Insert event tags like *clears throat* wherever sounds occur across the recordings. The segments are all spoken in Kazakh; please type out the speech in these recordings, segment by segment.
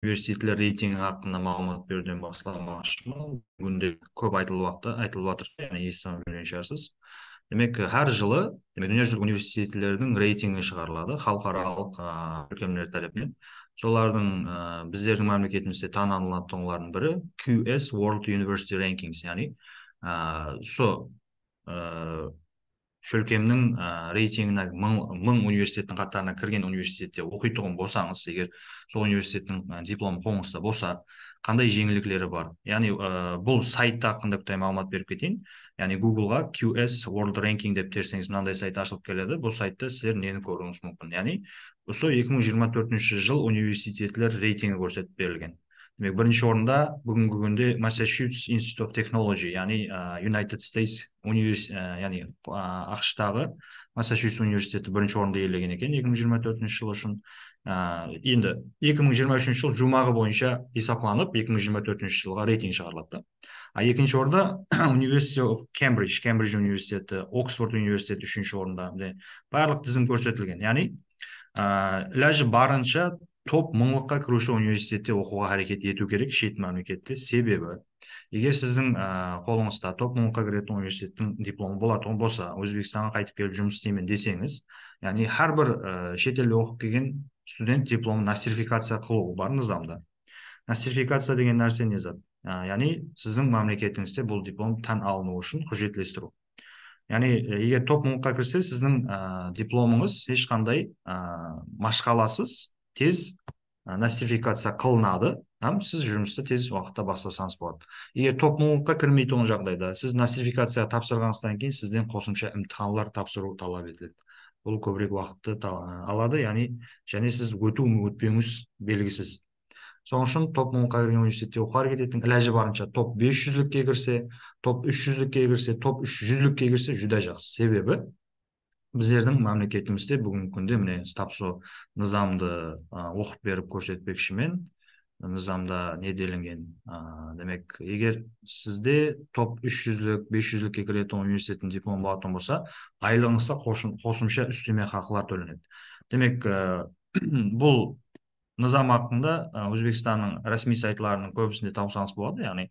университеттер рейтингі хақында мағлұмат беруден бастамақшымын бүгінде көп айтылып айтылып жатыр және естіп жүрген шығарсыз демек әр жылы демек дүниежүзілік университетлердің рейтингі шығарылады халықаралық ыыы тарапынан солардың ә, біздердің мемлекетімізде танылатын олардың бірі QS World University Rankings яғни ыыы со шөлкемнің ә, рейтингіне мың, мың университеттің қатарына кірген университетте оқитұғын болсаңыз егер сол университеттің дипломы қолыңызда болса қандай жеңілдіктері бар яғни бұл сайтта ақында қандай мағлұмат беріп кетейін яғни гуглға qs world ranking деп терсеңіз мынандай сайт ашылып келеді бұл сайтта сіздер нені көруіңіз мүмкін яғни осы 2024 жыл университетлер рейтингі көрсетіп берілген демек бірінші орында бүгінгі күнде massachusetts institute of technology яғни e, united states универс яғни ақш тағы массачусетс университеті бірінші орынды иелеген екен 2024 жыл үшін ә, енді 2023 жыл жұмағы бойынша есапланып, 2024 жылға рейтинг шығарылады да а екінші орында университет оф кембридж кембридж университеті оксфорд университеті үшінші орында барлық тізім көрсетілген яғни ыыы ләжі барынша топ мыңлыққа кіруші университетте оқуға әрекет ету керек шет мемлекетте себебі егер сіздің ә, қолыңызда топ мыңлыққа кіретін университеттің дипломы болатын болса өзбекстанға қайтып келіп жұмыс істеймін десеңіз яғни әрбір ә, шетелде оқып келген студент дипломын насертификация қылу бар нызамда насертификация деген нәрсе не зат ә, яғни сіздің мемлекетіңізде бұл диплом тән алыну үшін құжеттілестіру яғни егер топ мыңлыққа кірсе сіздің ә, дипломыңыз ешқандай ә, машқаласыз тез насификация қылынады сіз жұмысты тез уақытта бастасаңыз болады егер топ топмолдыққа кірмейтін ол жағдайда сіз насификация тапсырғаныңыздан кейін сізден қосымша емтиханлар тапсыру талап етіледі бұл көбірек уақытты алады яғни және сіз өту өтпеуіңіз белгісіз сол үшін топ мқа кірген университетте әрекет кететін ләжі барынша топ бес жүзлікке кірсе топ үш жүзлікке кірсе топ үш жүзлікке кірсе жүдә жақсы себебі біздердің мемлекетімізде бүгінгі күнде міне стапсо нызамды оқып беріп көрсетпекшімен нызамда не делінген демек егер сізде топ 300 жүзлік бес жүзлікке кіретін университеттің дипломы болатын болса айлығыңызға қосымша үстеме ақылар төленеді демек *clears throat* бұл низам актында өзбекстанның ресми сайтларының көбісінде тапсаңыз болады яғни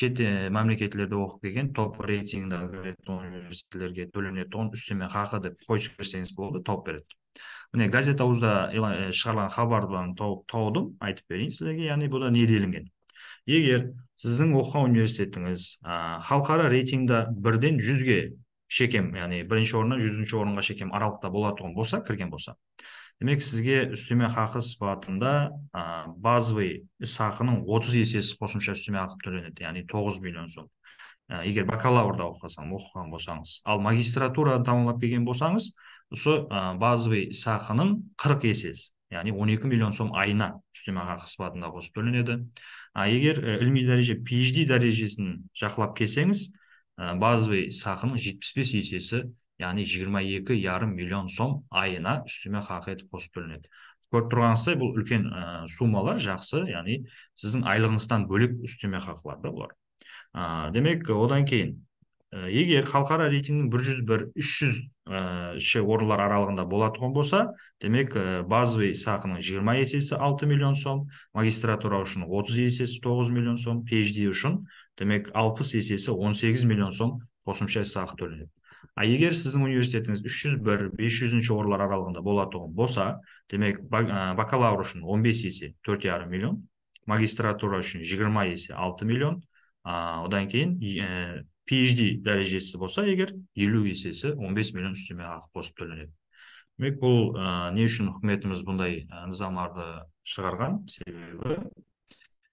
шет мемлекеттерде оқып келген топ рейтингіда кіретін университеттерге төленетін үстеме хақы деп қойып берсеңіз болды тауып береді міне газет ауызда шығарылған хабардан таудым айтып берейін сіздерге яғни бұда не делінген егер сіздің оқыған университетіңіз халықара рейтингда бірден жүзге шекем яғни бірінші орыннан жүзінші орынға шекем аралықта болатұғын болса кірген болса демек сізге үстеме ақы сипатында ә, базовый ақының отыз есесі қосымша үстеме ақы төленеді яғни тоғыз миллион сом ә, егер бакалаврда оқыған оқыған болсаңыз ал магистратураны тамамдап келген болсаңыз осы ә, базовый ақының қырық есесі яғни 12 миллион сом айына үстеме ақы сипатында қосып төленеді а егер э, ілми дәреже PhD дәрежесін жақылап келсеңіз ә, базовый жетпіс бес есесі яғни жиырма екі жарым миллион сом айына үстеме хақы етіп қосып төленеді көріп тұрғаныңыздай бұл үлкен ә, суммалар жақсы яғни сіздің айлығыңыздан бөлек үстеме ақылар да бұлар ә, демек одан кейін ә, егер халықара рейтингнің бір жүз бір үш жүзші орындар аралығында болатұғын болса демек ә, базовый сақының жиырма есесі алты миллион сом магистратура үшін отыз есесі тоғыз миллион сом phd үшін демек алпыс есесі он сегіз миллион сом қосымша сақы төленеді а егер сіздің университетіңіз 301 жүз бір бес жүзінші орындар аралығында болатұғын болса демек бакалавр үшін 15 есе төрт жарым миллион магистратура үшін 20 есе 6 миллион а, одан кейін ә, PhD э, дәрежесі болса егер елу есесі 15 миллион үстеме ақы қосып төленеді демек бұл ә, не үшін үкіметіміз бұндай ә, шығарған себебі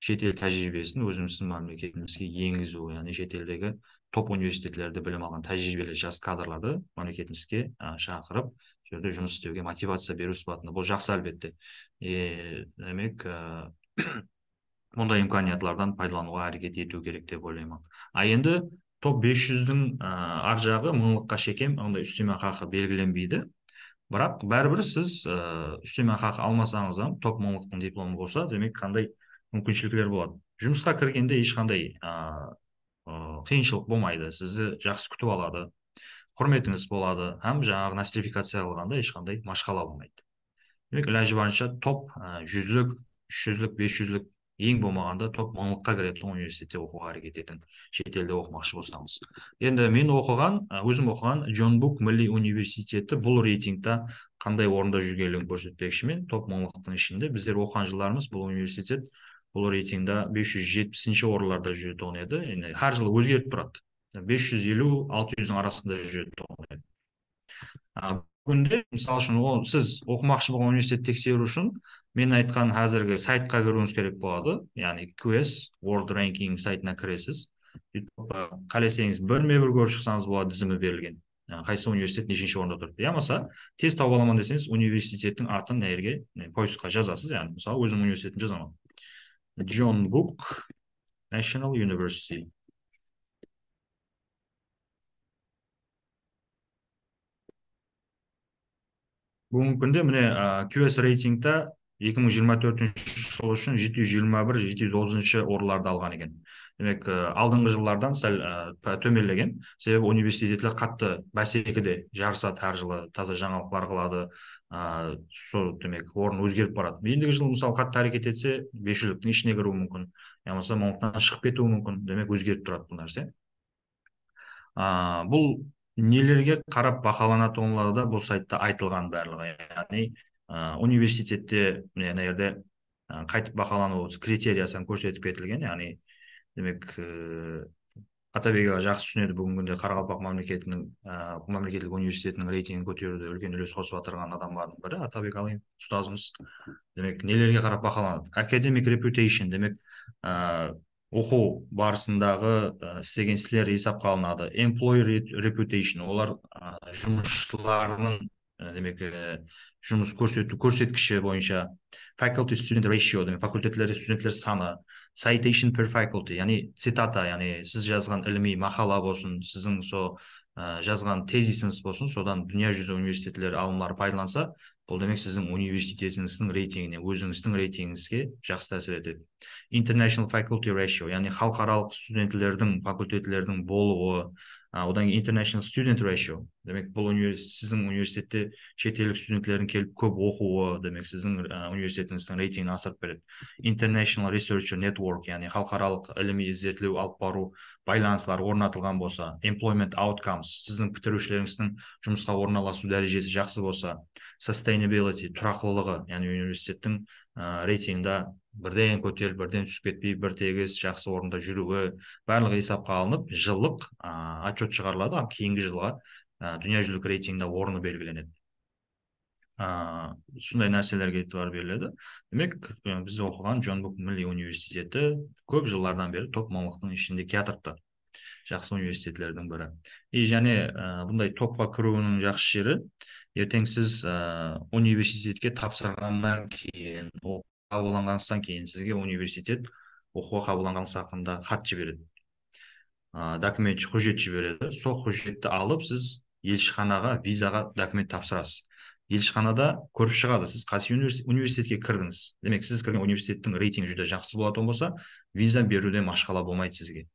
шетел тәжірибесін өзіміздің мемлекетімізге енгізу яғни шетелдегі топ университеттерде білім алған тәжірибелі жас кадрларды мемлекетімізге шақырып сол жерде жұмыс істеуге мотивация беру сипатында бұл жақсы әлбетте и демек ә, *clears throat* мұндай пайдалануға әрекет ету керек деп ойлаймын ал енді топ 500 жүздің ар жағы мыңлыққа шекем ондай үстеме ақы белгіленбейді бірақ бәрібір сіз ә, үстеме ақы алмасаңыз да топ мыңлықтың дипломы болса демек қандай мүмкіншіліктер болады жұмысқа кіргенде ешқандай ә, қиыншылық болмайды сізді жақсы күтіп алады құрметіңіз болады һәм жаңағы алғанда ешқандай машқала болмайды демек ләжі барынша топ ә, жүзлік үш жүзлік бес жүздік ең болмағанда топ мыңлыққа кіретін университетте оқуға әрекет етің шетелде оқымақшы болсаңыз енді мен оқыған ә, өзім оқыған джон бук милли университеті бұл рейтингте қандай орында жүргенін көрсетпекшімен топ мыңлықтың ішінде біздер оқыған жылдарымыз бұл университет бұл рейтингде жүз жетпісінші орындарда жүреді еді енді әр жылы өзгеріп тұрады бес жүз елу алты жүздің арасында жүреді а бүгінде мысалы үшін о, сіз оқымақшы болған университетті тексеру үшін мен айтқан қазіргі сайтқа кіруіңіз керек болады яғни QS World Ranking сайтына кіресіз сөйтіп қалесеңіз бірме бір көріп шықсаңыз болады тізімі берілген қайсы университет нешінші орында тұр иә болмаса тез тауып аламын десеңіз университеттің атын мына жерге поискқа жазасыз яғни мысалы өзімнің университетімді жазамын John Book National University. бүгінгі күнде міне QS рейтингта 2024 жыл үшін 721-730 орыларды алған екен демек алдыңғы жылдардан сәл төмендеген себебі университеттер қатты бәсекеде жарысады әр жылы таза жаңалықтар қылады ыыы сол демек орын өзгеріп барады ендігі жылы мысалы қатты әрекет етсе бес ішіне кіруі мүмкін я болмаса мамықтан шығып кетуі мүмкін демек өзгеріп тұрады бұл нәрсе бұл нелерге қарап бақыланады да бұл сайтта айтылған барлығы яғни ә, университетте мына жерде қайтып бағалану критериясын көрсетіп кетілген яғни демек атабек аға жақсы түсінеді бүгінгі күнде қарақалпақ мемлекетінің ә, мемлекеттік университетінің рейтингін көтеруде үлкен үлес қосып жатырған адамдардың бірі атабек алиев ұстазымыз демек нелерге қарап бағаланады академик репутейшн демек ә, оқу барысындағы істеген істері есапқа алынады эмплойер reputation олар ә, жұмысшыларының демек жұмыс көрсету көрсеткіші бойынша faculty student ratio демек факультеттер студенттер саны citation per faculty яғни цитата яғни сіз жазған ілми мақала болсын сіздің сол жазған тезисіңіз болсын содан жүзі университеттері алымлары пайдаланса бұл демек сіздің университетіңіздің рейтингіне өзіңіздің рейтингіңізге жақсы әсер етеді international faculty ratio яғни халықаралық студенттердің факультетлердің болуы а, одан кейін international student ratio демек бұл универс, сіздің университетте шетелдік студенттердің келіп көп оқуы демек сіздің ә, университетіңіздің рейтингін асырып береді international researcher network яғни халықаралық ғылыми зерттеу алып бару байланыслар орнатылған болса employment outcomes сіздің бітірушілеріңіздің жұмысқа орналасу дәрежесі жақсы болса sustainability тұрақтылығы яғни университеттің ә, бірден көтеріліп бірден түсіп кетпей бір тегіс жақсы орында жүруі барлығы есапқа алынып жылдық отчет шығарылады ал кейінгі жылға ә, дүниежүзілік рейтингте орны белгіленеді ә, сондай нәрселерге e'тибар беріледі демек біз оқыған джон милли университеті көп жылдардан бері топ мамлықтың ішінде келатырыпты жақсы университеттердің бірі и және бұндай топқа кіруінің жақсы жері ертең сіз ә, университетке тапсырғаннан кейін қабылданғаныңыздан кейін сізге университет оқуға қабылданғаныңыз хақында хат жібереді ә, документ құжат жібереді сол құжетті алып сіз елшіханаға визаға документ тапсырасыз елшіханада көріп шығады сіз қайсы университетке кірдіңіз демек сіз кірген университеттің рейтингі жүде жақсы болатын болса виза беруден машқала болмайды сізге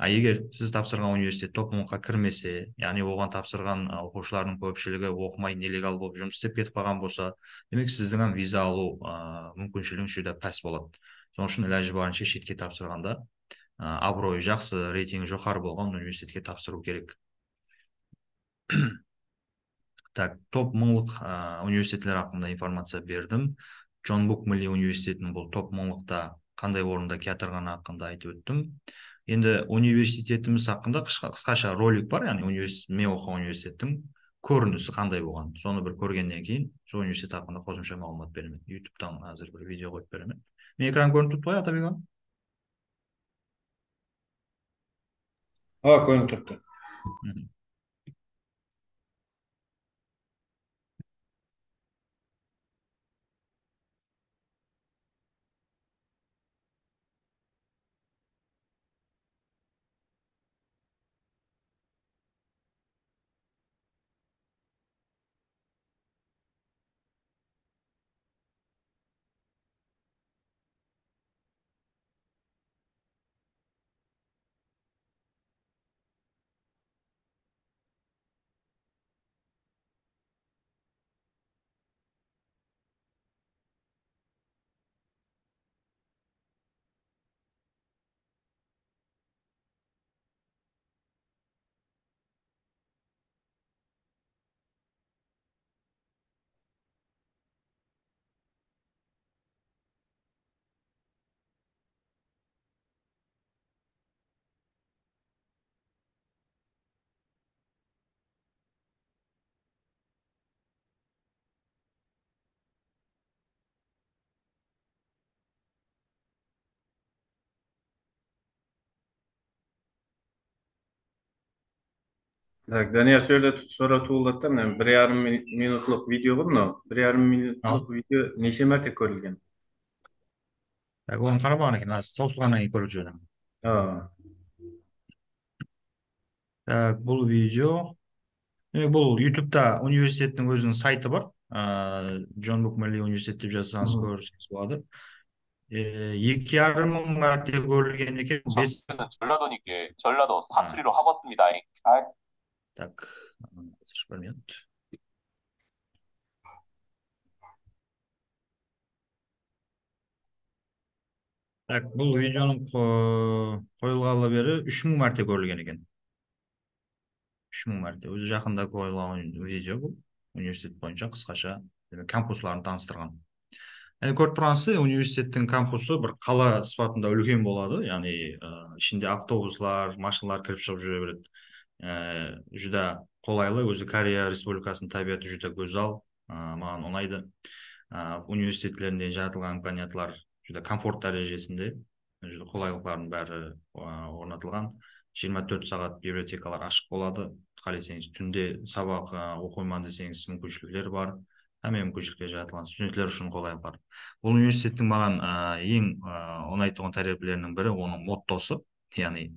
а егер сіз тапсырған университет топ онға кірмесе яғни оған тапсырған оқушылардың көпшілігі оқымай нелегал болып жұмыс істеп кетіп қалған болса демек сіздің виза алу ә, мүмкіншілігіңіз juda пәс болады сол үшін іләжі барынша шетке тапсырғанда ә, абыройы жақсы рейтингі жоғары болған университетке тапсыру керек *clears throat* так топ мыңлық ә, университеттер хақында информация бердім джон бук милли университетінің бұл топ мыңлықта қандай орында келе жатырғаны айтып өттім енді университетіміз хақында қысқаша ролик бар яғни университет мен оқыған университеттің көрінісі қандай болған соны бір көргеннен кейін сол университет хақында қосымша мағлұмат беремін ютубтан әзір бір видео қойып беремін мен экран көрініп тұрды ғой атабек аға а көрініп тұрды Так, данияр шөйле суроо уулаттым мен бір жарым минутлық видео бұл, но бір жарым минутлық видео неше мәрте көрілген? так аны карабаган екен, аз тосулгандан кийин көріп жүрөм ооба так бұл видео бұл ютубта университеттің өзінің сайты бар джон бук милли университет деп жазсаңыз көрсөңүз болады. Екі жарым мың мәрте көрілген екен, бес 전라도니까 전라도 사투리로 하봤습니다. Так, момент. Так, бұл видеоның э, қойылғалы бері 3000 мәрте көрілген екен 3000 мәрте өзі жақында қойылған видео бұл университет бойынша қысқаша кампусларын таныстырған енді көріп университеттің кампусы бір қала сыпатында үлкен болады яғни э, ішінде автобуслар машиналар кіріп шығып жүре береді ә, жүда қолайлы өзі корея республикасының табиғаты жүда гөзал маған ұнайды ә, университеттерінде жаратылған планеталар комфорт дәрежесінде жүда қолайлықтардың бәрі орнатылған 24 сағат библиотекалар ашық болады қалесеңіз түнде сабақ оқимын десеңіз мүмкіншіліктер бар әме мүмкіншілікке жаратылған студенттер үшін қолай бар бұл университеттің маған ең ә, бірі оның моттосы яғни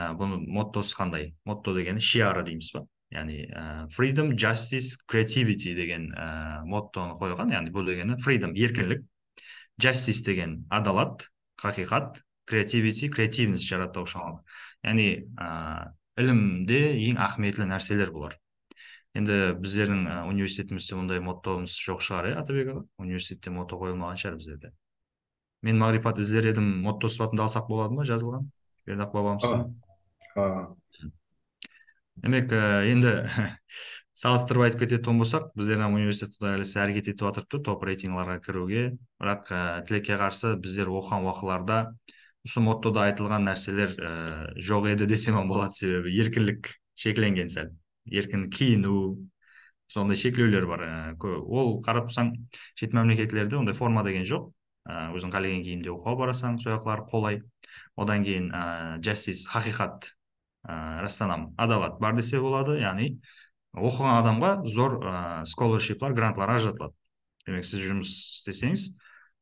ә, бұның моттосы қандай мотто дегені шиары дейміз ба яғни ә, freedom justice creativity деген ә, моттоны қойған яғни бұл дегені freedom еркінлік justice деген адалат хақиқат creativity креативность жаратушылық яғни ә, ілімде ең ахметлі нәрселер бұлар енді біздердің ә, университетімізде ондай моттомыз жоқ шығар иә атабек аға университетте мото қойылмаған шығар біздерде мен мағрипат іздер едім мотто сұхбатында алсақ болады ма жазылған бердақ бабамыз демек э, енді *laughs* салыстырып айтып кететін болсақ біздер университет әлі әрекет етіп тұр топ рейтингларға кіруге бірақ ә, тілекке қарсы біздер оқыған уақыларда осы моттода айтылған нәрселер ә, жоқ еді десем болады себебі еркіндік шекленген сәл еркін киіну сондай шектеулер бар ә, ол қарап тұрсаң шет мемлекеттерде ондай форма деген жоқ өзің қалаған киімде оқуға барасың сол қолай одан кейін ә, жасис, хақиқат ә, э, растанам адалат бар десе болады яғни оқыған адамға зор ә, грантлар ажыратылады демек сіз жұмыс істесеңіз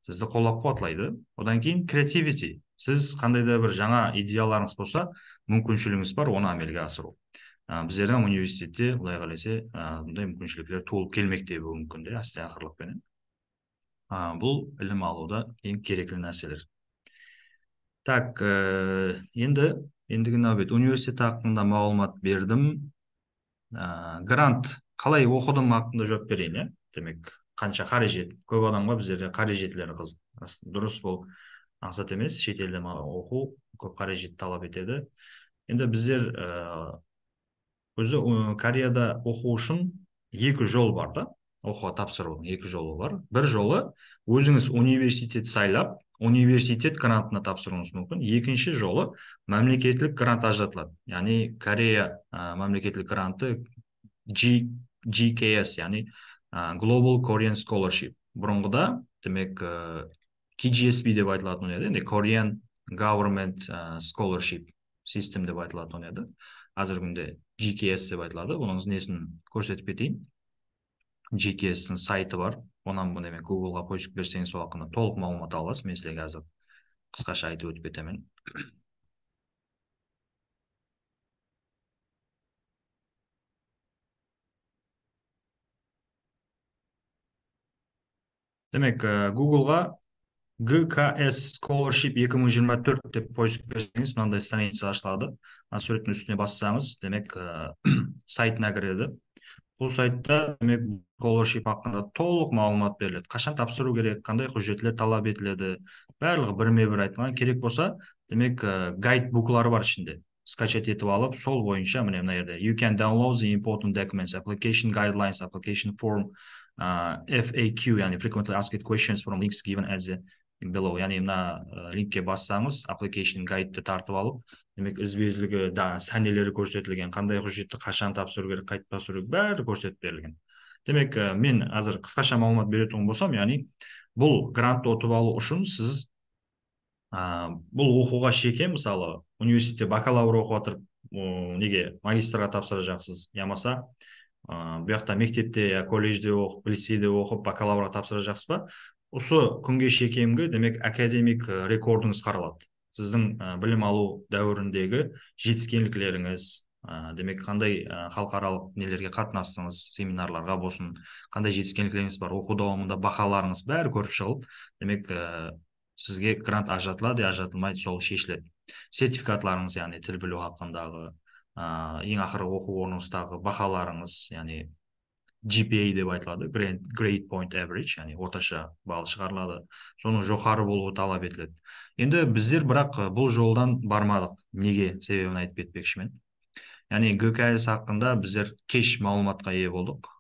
сізді қолдап қуатлайды одан кейін креативити. сіз қандай да бір жаңа идеяларыңыз болса мүмкіншілігіңіз бар оны әмелге асыру ә, біздердің университетте құдай қаласа бұндай ә, мүмкіншіліктер туылып келмекте мүмкін әсте ә, бұл білім алуда ең керекті нәрселер так ә, енді ендігі нәубет университет haqqında мағлұмат бердім ә, грант қалай оқыдым haqqında жауап берейін иә демек қанша қаражет көп адамға біздерде қаражетлер қызық дұрыс бұл мақсат емес шетелде оқу көп қаражет талап етеді енді біздер ә, өзі кореяда оқу үшін екі жол бар да оқуға тапсырудың екі жолы бар бір жолы өзіңіз университет сайлап университет грантына тапсыруыңыз мүмкін екінші жолы мемлекеттік грант ажыратылады яғни корея ә, мемлекеттік гранты G, gks яғни ә, global korean scholarship бұрынғыда демек ә, kgsb деп айтылатын еді енді korean government scholarship system деп айтылатын еді қазіргі күнде gks деп айтылады оның несін көрсетіп кетейін gks сайты бар онан бұны мен гуглға поиск берсеңіз сол хақында толық мағлұмат аласыз мен сізге қазір қысқаша айтып өтіп кетемін демек гуглға э, gks scholarship 2024 деп поиск берсеңіз мынандай страница ашылады мына суреттің үстіне бассаңыз демек ә, *clears throat* сайтына кіреді бұл сайтта демек scholarship хақында толық мағлұмат беріледі қашан тапсыру керек қандай құжаттар талап етіледі барлығы бірме бір айтылған керек болса демек гайд буклары бар ішінде скачать етіп алып сол бойынша міне мына жерде you can download the important documents application guidelines application form uh, FAQ яғни frequently asked questions from links given as the below яғни мына линкке бассаңыз application гайдты тартып алып демек ізбезілігі да сәнелері көрсетілген қандай құжетті қашан тапсыру керек қайтып тапсыру керек бәрі көрсетіп берілген демек мен қазір қысқаша мағлұмат беретін болсам яғни бұл грантты ұтып алу үшін сіз ә, бұл оқуға шеке мысалы университетте бакалавр оқып жатырып неге магистрға тапсыра жақсыз ямаса ыыы ә, бұл мектепте колледжде оқып лицейде оқып бакалаврға тапсыра жақсы ба осы күнге шекемгі, демек академик э, рекордыңыз қаралады сіздің э, білім алу дәуіріндегі жетіскенліктеріңіз э, демек қандай халықаралық нелерге қатынастыңыз семинарларға болсын қандай жетіскенліктеріңіз бар оқу дауымында бақаларыңыз бәрі көріп шығылып демек сізге грант ажыратылады ажыратылмайды сол шешіледі сертификатларыңыз яғни тіл білу ә, ең ақырғы оқу орныңыздағы бақаларыңыз яғни GPA деп айтылады grade point average яғни орташа балл шығарылады соның жоғары болуы талап етіледі енді біздер бірақ бұл жолдан бармадық неге себебін айтып кетпекшімін яғни гкс хақында біздер кеш мағлұматқа ие болдық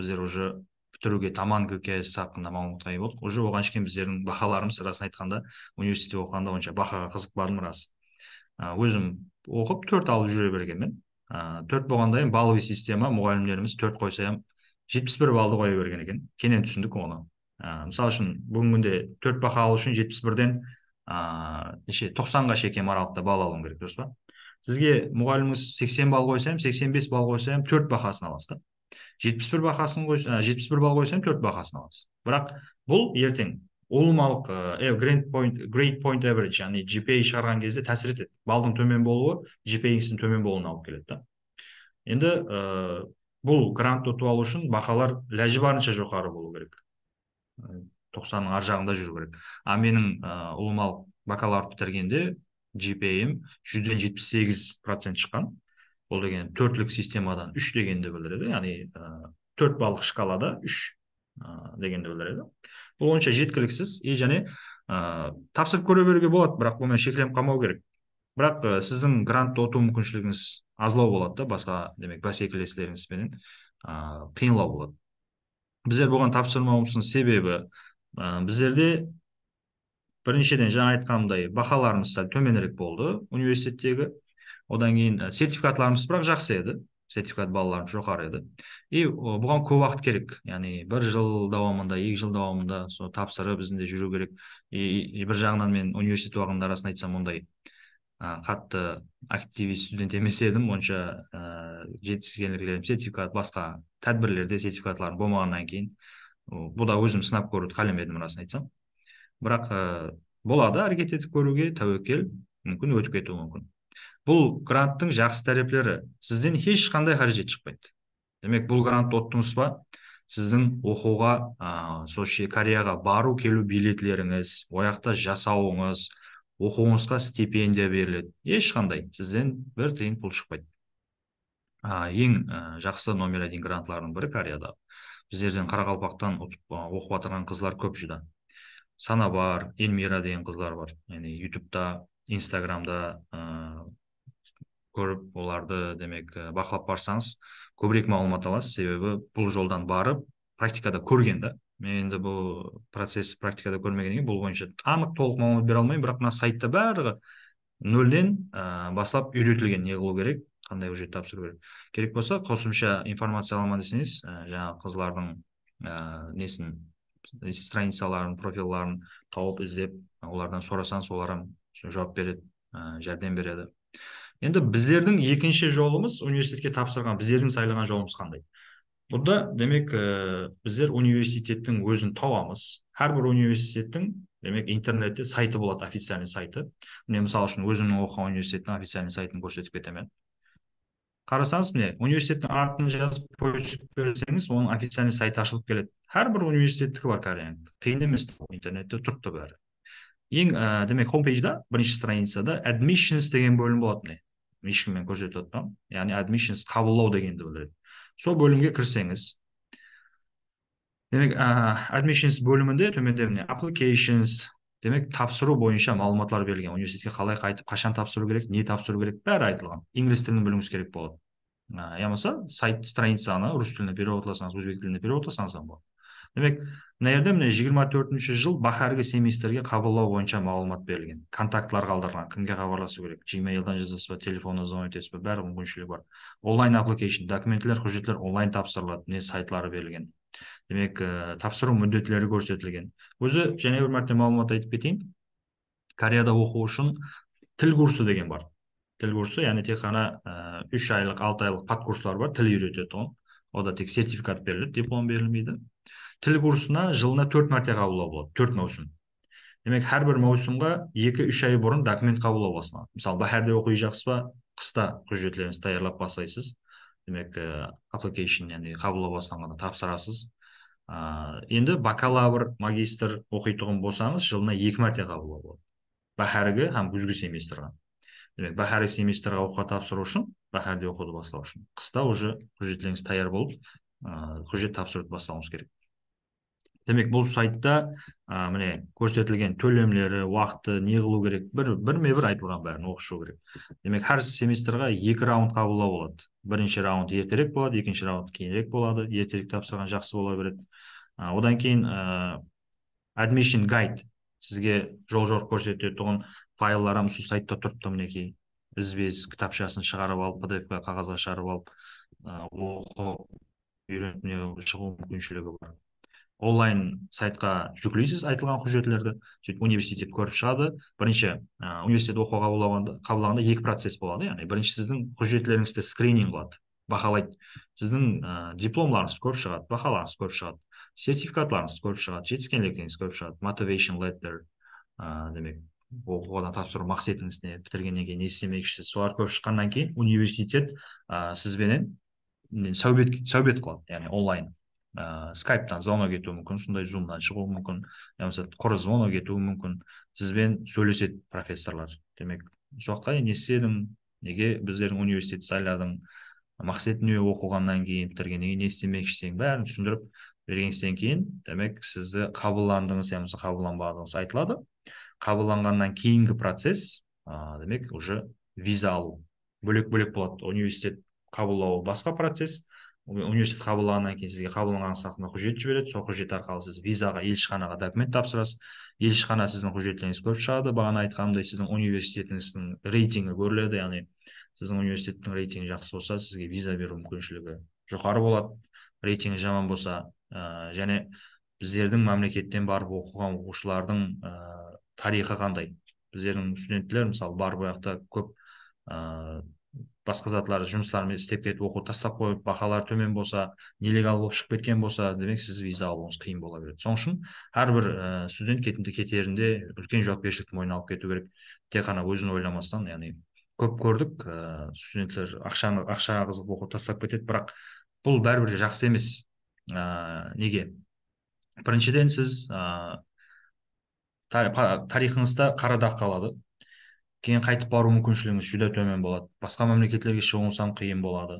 біздер уже бітіруге таман гкс хақында мағлұматқа ие болдық уже оған шейін біздердің бағаларымыз расын айтқанда университетте оқығанда онша бағаға қызықпадым рас өзім оқып төрт алып жүре бергенмін ә, төрт болғанда кейін балловый система мұғалімдеріміз төрт қойса жетпіс бір баллды қоя берген екен кенен түсіндік оны ә, мысалы үшін бүгінгі күнде төрт бақа алу үшін жетпіс бірден ыыы неше тоқсанға шекем аралықта балл алуым керек дұрыс па сізге мұғаліміңіз сексен балл қойса сексен бес балл қойса ем, төрт бақасын аласыз да жетпіс бір бақасын жетпіс бір балл қойса төрт бақасын аласыз бірақ бұл ертең малық ә, great point great point average яғни GPA шығарған кезде тәсір етеді балдың төмен болуы gpa төмен болуына алып келеді да енді ә, бұл грант ұтып алу үшін бағалар ләжі барынша жоғары болу керек тоқсанның ар жағында жүру керек ал менің ә, ұлымалық бакалавр бітіргенде gpa жүзден жетпіс сегіз процент шыққан бұл деген төртлік системадан үш дегенді білдіреді яғни төрт баллық шкалада үш дегенді білдіреді бұл онша жеткіліксіз и және ә, тапсырып көре беруге болады бірақ бұнымен шектеліп қалмау керек бірақ ә, сіздің грантты ұту мүмкіншілігіңіз азлау болады да басқа демек бәсекелестеріңізбенен ыыы қиынлау болады біздер бұған тапсырмауымыздың себебі ә, біздерде біріншіден жаңа айтқанымдай бағаларымыз сәл төменірек болды университеттегі одан кейін сертификатларымыз бірақ жақсы еді сертификат балалары жоғары еді и бұған көп уақыт керек яғни бір жыл давамында екі жыл дауамында сол тапсырып ізінде жүру керек и, бір жағынан мен университет оқығандар арасында айтсам ондай қатты активист студент емес едім онша ә, сертификат басқа тәдбірлерде сертификатларым болмағаннан кейін бұл да өзім сынап көруді едім расын айтсам бірақ ә, болады әрекет етіп көруге тәуекел мүмкін өтіп кетуі мүмкін бұл гранттың жақсы тәріптері сізден ешқандай қаражат шықпайды демек бұл грантты ұттыңыз ба сіздің оқуға ә, сол кореяға бару келу билетлеріңіз ояқта жасауыңыз оқуыңызға стипендия беріледі ешқандай сізден бір тиын пұл шықпайды ә, ең ә, жақсы номер один грантлардың бірі кореяда біздерден қарақалпақтан оқып жатырған қыздар көп жүді сана бар эльмира деген қыздар бар яғни ютубта инстаграмда көріп оларды демек бақылап барсаңыз көбірек мағлұмат аласыз себебі бұл жолдан барып практикада көрген да мен енді бұл процесс практикада көрмегеннен кейін бұл бойынша анық толық мағлұмат бере алмаймын бірақ мына сайтта барлығы нөлден ә, бастап үйретілген не қылу керек қандай уже тапсыру керек керек болса қосымша информация аламын десеңіз ә, жаңағы қыздардың ә, несін страницаларын профилларын тауып іздеп олардан сұрасаңыз олар жауап береді ә, жәрдем береді енді біздердің екінші жолымыз университетке тапсырған біздердің сайлаған жолымыз қандай бұнда демек ә, біздер университеттің өзін табамыз әрбір университеттің демек интернетте сайты болады официальный сайты міне мысалы үшін өзімнің оқыған университеттің официальный сайтын көрсетіп кетемін қарасаңыз міне университеттің атын жазып поиск берсеңіз оның официальный сайты ашылып келеді әрбір университеттікі бар кореяның қиын емес интернетте тұрып тұр бәрі ең ә, демек хомпейджда бірінші страницада admissions деген бөлім болады міне ешкіммен көрсетіп жатпаймын яғни admissions қабылдау дегенді білдіреді сол бөлімге кірсеңіз демек ә, admissions бөлімінде төменде міне applications демек тапсыру бойынша мағлұматлар берілген университетке қалай қайтып қашан тапсыру керек не тапсыру керек бәрі айтылған инглиз тілін білуіңіз керек болады ә, я болмаса сайт страницаны рус тіліне переводласаңыз өзбек тіліне переводласаңыз болады демек мына жерде міне жиырма төртінші жыл бахаргі семестрге қабылдау бойынша мағлұмат берілген контактылар қалдырған кімге хабарласу керек gmailдан жазасыз ба телефоннан етесіз ба барлық мүмкіншілік бар онлайн аппликейшн документтер құжаттар онлайн тапсырылады міне сайтлары берілген демек ә, тапсыру міндеттері көрсетілген өзі және бір мәрте мағлұмат айтып кетейін кореяда оқу үшін тіл курсы деген бар тіл курсы яғни тек қана э, үш айлық алты айлық подкурстар бар тіл үйретеді ода тек сертификат беріледі диплом берілмейді тіл курсына жылына төрт мәрте қабылдауға болады төрт маусым демек әрбір маусымға екі үш ай бұрын документ қабылдауға басталады мысалы баһарда оқи жақсы ба қыста құжаттарыңызды даярлап бастайсыз демек аппликейшн э, яғни қабылдау басталғанда тапсырасыз ә, енді бакалавр магистр оқитұғын болсаңыз жылына екі мәрте қабылдауға болады баһаргі һәм күзгі семестрға демек бахари семестрға оқуға тапсыру үшін бахарде оқуды бастау үшін қыста уже құжаттарыңыз даяр болып ыыы құжат тапсыруды бастауыңыз керек демек бұл сайтта ә, міне көрсетілген төлемлері уақыты не қылу керек бір бірме бір айтылған бәрін оқып шығу керек демек әр семестрға екі раунд қабылдау болады бірінші раунд ертерек болады екінші раунд кейінірек болады ертерек тапсырған жақсы бола береді ә, одан кейін ә, admission guide сізге жол жорық көрсететұғын файлдарым сол сайтта тұрыпты мінекей ізбес кітапшасын шығарып алып pdf қағазға шығарып алып оқып үйреніп шығу мүмкіншілігі бар онлайн сайтқа жүклейсіз айтылған құжаттарды сөйтіп университет көріп шығады бірінші ә, университет оқуға қабылдағанда қабылдағанда екі процесс болады яғни бірінші сіздің құжаттарыңызды скрининг қылады бағалайды сіздің ә, дипломларыңыз көріп шығады бағаларыңыз көріп шығады сертификатларыңыз көріп шығады жетіскенлігіңіз көріп шығады motivation letter ә, демек оқуға тапсыру мақсатыңыз не бітіргеннен кейін не істемекшісіз солар көріп шыққаннан кейін университет ә, сізбенен сәубет сәубет қылады яғни онлайн ә, скайптан звонок кетуі мүмкін сондай зумнан шығуы мүмкін я болмаса құр звонок кетуі мүмкін сізбен сөйлеседі профессорлар демек сол жаққа не істедің неге біздердің университетті сайладың мақсатың не оқығаннан кейін бітіргеннен кейін не істемекшісің бәрін түсіндіріп бергеннен кейін демек сізді қабылдандыңыз я болмаса қабылданбадыңыз айтылады қабылданғаннан кейінгі процесс ә, демек уже виза алу бөлек бөлек болады университет қабылдау басқа процесс университет қабылдағаннан кейін сізге қабылданған сақтың құжет жібереді сол құжет арқылы сіз визаға елшіханаға документ тапсырасыз елшіхана сіздің құжеттеріңізді көріп шығады бағана айтқанымдай сіздің университетіңіздің рейтингі көріледі яғни сіздің университеттің рейтингі жақсы болса сізге виза беру мүмкіншілігі жоғары болады рейтингі жаман болса ә, және біздердің мемлекеттен барып оқыған оқушылардың ә, тарихы қандай біздердің студенттер мысалы барып ол көп басқа затлар жұмыстармен істеп кетіп оқу тастап қойып бағалары төмен болса нелегал болып шығып кеткен болса демек сіз виза алуыңыз қиын бола береді сол үшін әрбір ә, студент кетімді кетерінде үлкен жауапкершілікті мойнына алып кету керек тек қана өзін ойламастан яғни көп көрдік ә, студенттер ақшаны ақшаға қызығып оқып тастап кетеді бірақ бұл бәрібір жақсы емес ә, неге біріншіден сіз ә, тарихыңызда қара дақ қалады кейін қайтып бару мүмкіншілігіңіз жүдә төмен болады басқа мемлекеттерге шығуыңыз қиын болады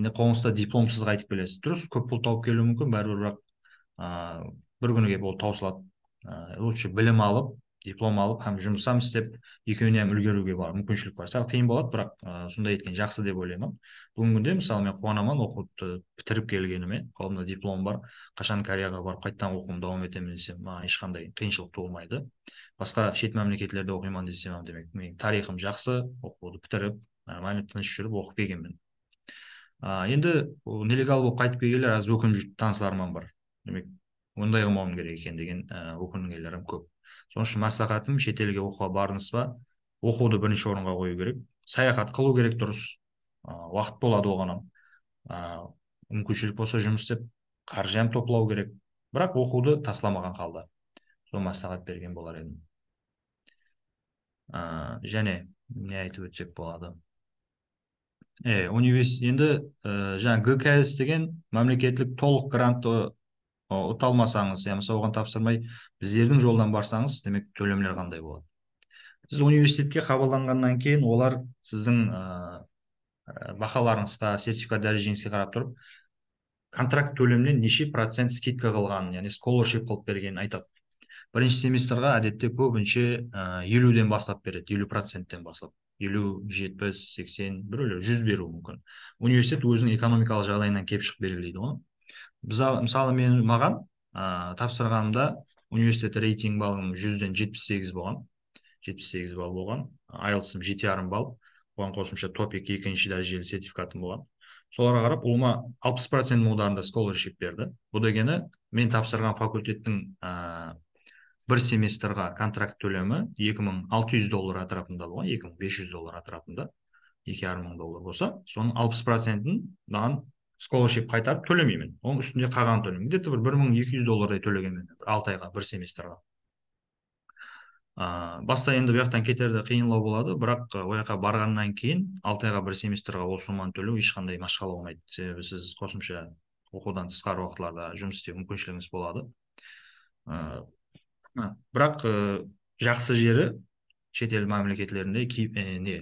енді қолыңызда дипломсыз қайтып келесіз дұрыс көп пұл тауып келуі мүмкін бәрібір бірақ ыыы бір күні келіп ол таусылады ыыы лучше білім алып диплом алып һәм жұмсам істеп екеуіне үлгеруге бар мүмкіншілік бар сәл қиын болады бірақ ә, сондай еткен жақсы деп ойлаймын бүгінгі күнде мысалы мен қуанамын оқуды бітіріп келгеніме қолымда диплом бар қашан кореяға барып қайтадан оқуымды давам етемін десем маған ешқандай қиыншылық туылмайды басқа шет мемлекеттерде оқимын десем демек менің тарихым жақсы оқуды бітіріп нормально тыныш жүріп оқып келгенмін ә, енді нелегал болып қайтып келгелі аз өкініп жүр таныс бар демек ондай қылмауым керек екен деген өкінгенлерім көп сол үшін мәслихатым шетелге оқуға бардыңыз ба оқуды бірінші орынға қою керек саяхат қылу керек дұрыс уақыт болады оған ә, мүмкіншілік болса жұмыс істеп қаржы топлау керек бірақ оқуды тасламаған қалды сол мәслихат берген болар едім ә, және не айтып өтсек болады ә, университет енді ә, жаңа гкс деген мемлекеттік толық грантты ұта алмасаңыз мысалы оған тапсырмай біздердің жолдан барсаңыз демек төлемдер қандай болады сіз университетке қабылданғаннан кейін олар сіздің ә, бақаларыңызға сертификат дәрежеңізге қарап тұрып контракт төлемнен неше процент скидка қылғанын яғни scholarship қылып бергенін айтады бірінші семестрға әдетте көбінше елуден бастап береді елу проценттен бастап елу жетпіс сексен біреулер жүз беруі мүмкін университет өзінің экономикалық жағдайынан келіп шығып белгілейді ғой мысалы мен маған ә, тапсырғанымда университет рейтинг балым жүзден жетпіс сегіз болған жетпіс сегіз балл болған айлсым жеті жарым балл оған қосымша топик екінші дәрежелі сертификатым болған соларға қарап ұлыма алпыс процент мударында сколаршип берді бұл дегені мен тапсырған факультеттің ә, бір семестрға контракт төлемі 2600 доллар атрапында болған 2500 доллар атрапында екі жарым мың доллар болса соның алпыс процентін маған сколаршип қайтарып төлемеймін оның үстінде қалған төлеймін где то бір бір мың екі жүз доллардай төлегенмін алты айға бір семестрға ыыы баста енді бұл жақтан кетерде қиынлау болады бірақ ол жаққа барғаннан кейін алты айға бір семестрға ол сумманы төлеу ешқандай машқала болмайды себебі сіз қосымша оқудан тысқары уақытларда жұмыс істеу мүмкіншілігіңіз болады ыыы бірақ жақсы жері шетел мемлекеттерінде э, не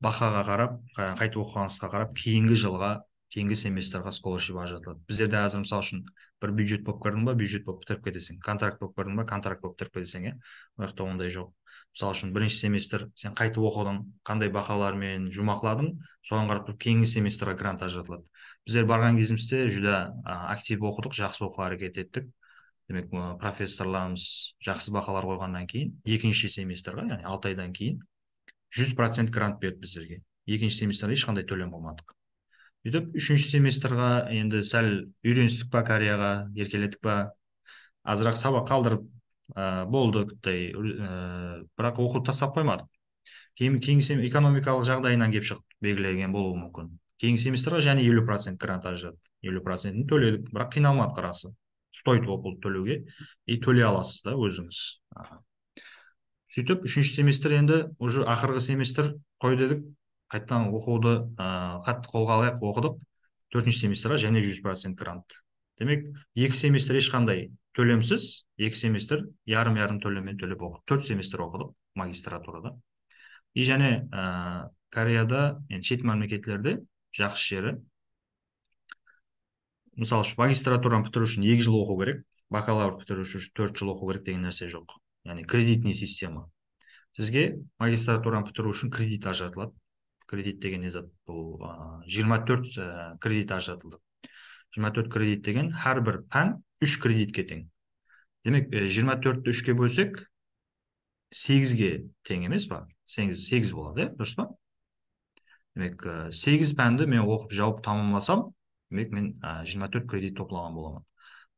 бағаға қарап қайтып оқығаныңызға қарап кейінгі жылға кейінгі семестрға scholarship ажыратылады біздерде әзір мысалы үшін бір бюджет болып көрдің ба бюджет болып бітіріп кетесің контракт болып көрдің ба контракт болып бітіріп кетесің иә ол жақта ондай жоқ мысалы үшін бірінші семестр сен қайтып оқыдың қандай бақалармен жұмақладың соған қарап тұрып кейінгі семестрға грант ажыратылады біздер барған кезімізде ә, актив оқыдық жақсы оқуға әрекет еттік демек профессорларымыз жақсы бағалар қойғаннан кейін екінші семестрға яғни алты айдан кейін жүз процент грант берді біздерге екінші семестрде ешқандай төлем болмадық сөйтіп үшінші семестрға енді сәл үйреністік па кореяға еркелеттік па азырақ сабақ қалдырып ә, болды ә, бірақ оқуды тастап қоймадық кейін кейінгі экономикалық жағдайынан келіп шығып белгілеген болуы мүмкін кейінгі семестрға және елу процент грант ажырады елу процентін төледік бірақ қиналмады қарасы стоит ол төлеуге и төлей аласыз да өзіңіз сөйтіп үшінші семестр енді уже ақырғы семестр қой дедік қайтадан оқуды ә, қатты қолға алайық оқыдық төртінші семестрға және жүз процент грант демек екі семестр ешқандай төлемсіз екі семестр ярым ярым төлеммен төлеп оқыдық төрт семестр оқыдық магистратурада и және ә, кореяда енді шет мемлекеттерде жақсы жері мысалы үшін магистратураны бітіру үшін екі жыл оқу керек бакалавр бітіру үшін төрт жыл оқу керек деген нәрсе жоқ яғни кредитный система сізге магистратураны бітіру үшін кредит ажыратылады кредит деген не зат бұл жиырма төрт э, кредит ажыратылды жиырма төрт кредит деген әрбір пән үш кредитке тең демек э, жиырма төртті үшке бөлсек сегізге тең емес па сегіз сегіз болады иә дұрыс па демек э, сегіз пәнді мен оқып жауып тамамласам демек мен жиырма төрт кредит топлаған боламын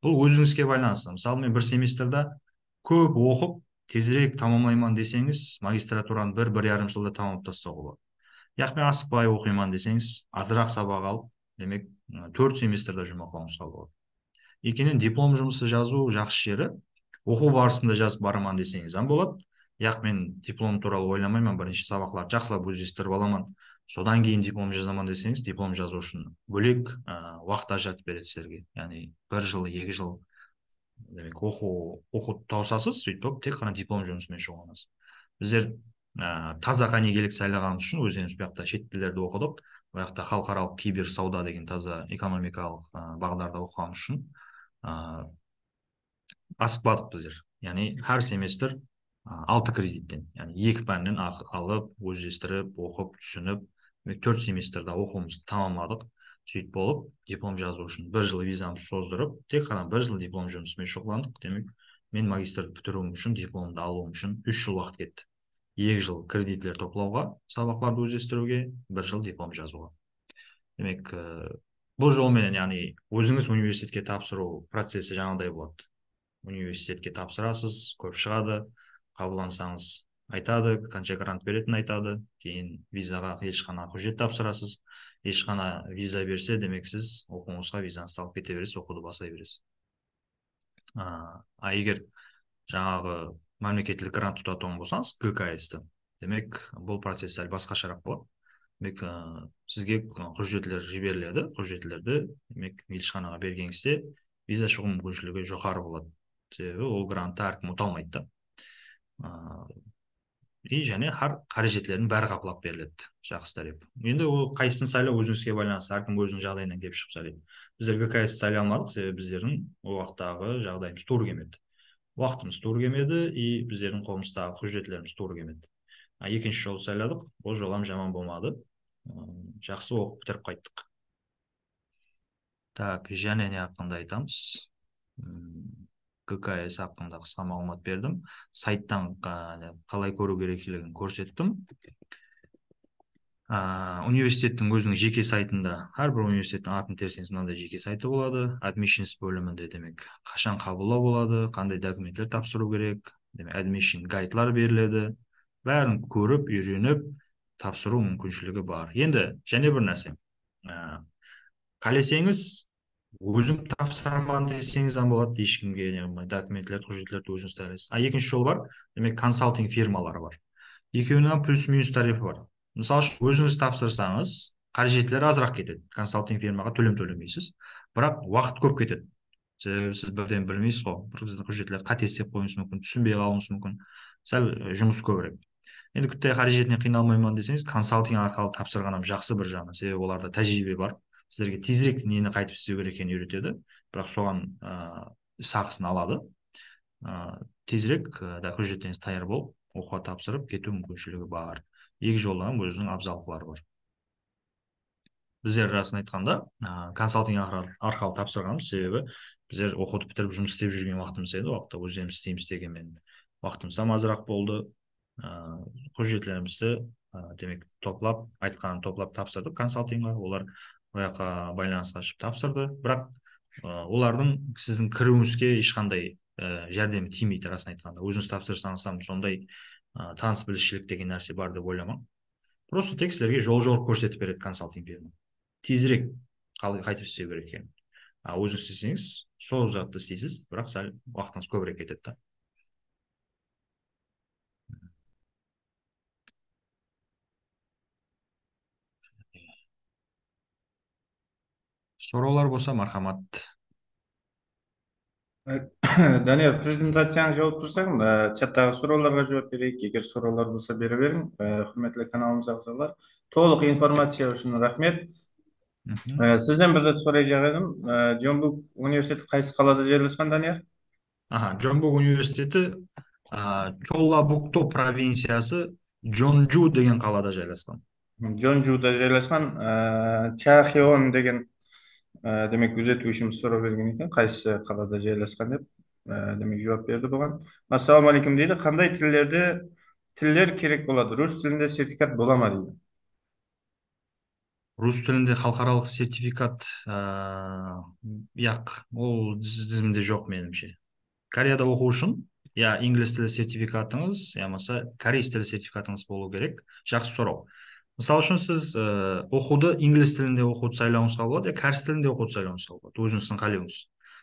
бұл өзіңізге байланысты мысалы мен бір семестрда көп оқып тезірек тамамлаймын десеңіз магистратураны бір бір жарым жылда тамамдап тастауға болады яқпен мен асықпай оқимын десеңіз азырақ сабақ алып демек төрт семестрде жұмақ алуыңызға болады екіншіден диплом жұмысы жазу жақсы жері оқу барысында жазып барамын десеңіз болады яқ мен диплом туралы ойламаймын бірінші сабақларды жақсылап өздестіріп аламын содан кейін диплом жазамын десеңіз диплом жазу үшін бөлек ә, уақыт ажыратып береді сіздерге яғни бір жыл екі жыл демек оқу оқуды таусасыз сөйтіп тек қана диплом жұмысымен шұғылданасыз біздер ә, таза қанегелік сайлағанымыз үшін өздеріміз бұл жақта тілдерді оқыдық бұл жақта халықаралық кибер сауда деген таза экономикалық ә, бағдарда оқығанымыз үшін ә, асықпадық біздер яғни әр семестр ә, алты кредиттен яғни екі пәннен алып өздестіріп оқып түсініп төрт семестрда оқуымызды тамамладық сөйтіп болып диплом жазу үшін бір жыл визамызды создырып тек қана бір жыл диплом жұмысымен шұғылдандық демек мен магистрді бітіруім үшін дипломды алуым үшін үш жыл уақыт кетті екі жыл кредитлер топлауға сабақларды өздестіруге бір жыл диплом жазуға демек э, бұл жолмен яғни өзіңіз университетке тапсыру процесі жаңағыдай болады университетке тапсырасыз көп шығады қабылдансаңыз айтады қанша грант беретінін айтады кейін визаға ешқана құжат тапсырасыз ешқана виза берсе демек сіз оқуыңызға визаңызды алып кете бересіз оқуды бастай бересіз а егер жаңағы мемлекеттік грант ұтатын болсаңыз гкс ті демек бұл процесс сәл басқашарақ болады демек ә, сізге құжаттар жіберіледі құжаттарды демек елшіханаға кезде виза шығу мүмкіншілігі жоғары болады себебі ол грантты әркім ұта алмайды да и және әр қаражеттердің бәрі қапылап беріледі жақсы тариф енді ол қайсысын сайлау өзіңізге байланысты әркім өзінің жағдайынан келіп шығып сайлайды біздер гкс сайлай алмадық себебі біздердің ол уақыттағы жағдайымыз тура келмеді уақытымыз тура келмеді и біздердің қолымыздағы құжеттеріміз тура келмеді екінші жолы сайладық ол жолам жаман болмады жақсы оқып бітіріп қайттық так және не айтамыз ККС хақында қысқа мағлұмат бердім сайттан қалай көру керектігін көрсеттім ә, университеттің өзінің жеке сайтында әрбір университеттің атын терсеңіз мынандай жеке сайты болады admissions бөлімінде демек қашан қабылдау болады қандай документтер тапсыру керек демек admission гайдлар беріледі бәрін көріп үйреніп тапсыру мүмкіншілігі бар енді және бір нәрсе ә, қалесеңіз өзім тапсырамын десеңіз болады ешкімге документтерді құжеттерді өзіңіз дайындайсыз а екінші жол бар демек консалтинг фирмалары бар екеуінің плюс минус тарифі бар мысалы үшін өзіңіз тапсырсаңыз қажеттілер азырақ кетеді консалтинг фирмаға төлем төлемейсіз бірақ уақыт көп кетеді себебі сіз бірден білмейсіз ғой бір сіздің құжаттар қате істеп қоюыңыз мүмкін түсінбей қалуыңыз мүмкін сәл жұмыс көбірек енді күттай қаражетіне қиналмаймын десеңіз консалтинг арқылы тапсырған жақсы бір жағынан себебі оларда тәжірибе бар сіздерге тезірек нені қайтып істеу керек екенін үйретеді бірақ соған ыыы ә, сақысын алады ыыы ә, тезірек ә, да таяр болып оқуға тапсырып кету мүмкіншілігі бар екі жолдан өзінің абзалқылары бар біздер расын айтқанда ә, консалтинг арқылы тапсырғанбыз себебі біздер оқуды бітіріп жұмыс істеп жүрген уақытымыз еді уақытта өздеріміз істейміз дегенмен уақытымыз там азырақ болды ыыы құжеттерімізді ә, демек топлап айтқанын топлап тапсырдық консалтингқа олар ол жаққа байланысқа шығып тапсырды бірақ ә, олардың сіздің кіруіңізге ешқандай ә, жәрдемі тимейді расын айтқанда өзіңіз тапсырсаңыз сам сондай ә, таныс білісшілік деген нәрсе бар деп ойламаң просто тек сіздерге жол жорық көрсетіп береді консалтинг фирма тезірек қалай қайтып істеу керек екенін а өзіңіз істесеңіз сол затты істейсіз бірақ сәл уақытыңыз көбірек кетеді да сұраулар болса мархамат Э, *coughs* данияр презентацияны жауып тұрсаң э, чаттағы сұрауларға жауап берейік егер сұраулар болса бере берің э, құрметті каналымыз ағзалар толық информация үшін рахмет сізден бір зат сұрай жағадым джонбук университеті қайсы қалада жайғасқан данияр аха джонбук университеті чолабукто провинциясы Джонжу деген қалада жайласқан джонджуда жайласқан чахион деген демек күзету жұмысы сұрап екен қайсы қалада жайласқан деп демек жауап берді бұған ассалаумағалейкум дейді қандай тілдерде тілдер керек болады рус тілінде сертификат бола ма дейді рус тілінде халықаралық сертификат яқ ол тізімде жоқ меніңше кореяда оқу үшін иә инглис тілі сертификатыңыз я болмаса корейс тілі сертификатыңыз болу керек жақсы сұрау мысалы үшін сіз ііі оқуды инглиз тілінде оқуды сайлауыңызға болады иә кәріс тілінде оқуды сайлауыңызға болады өзіңіздің қалауыңыз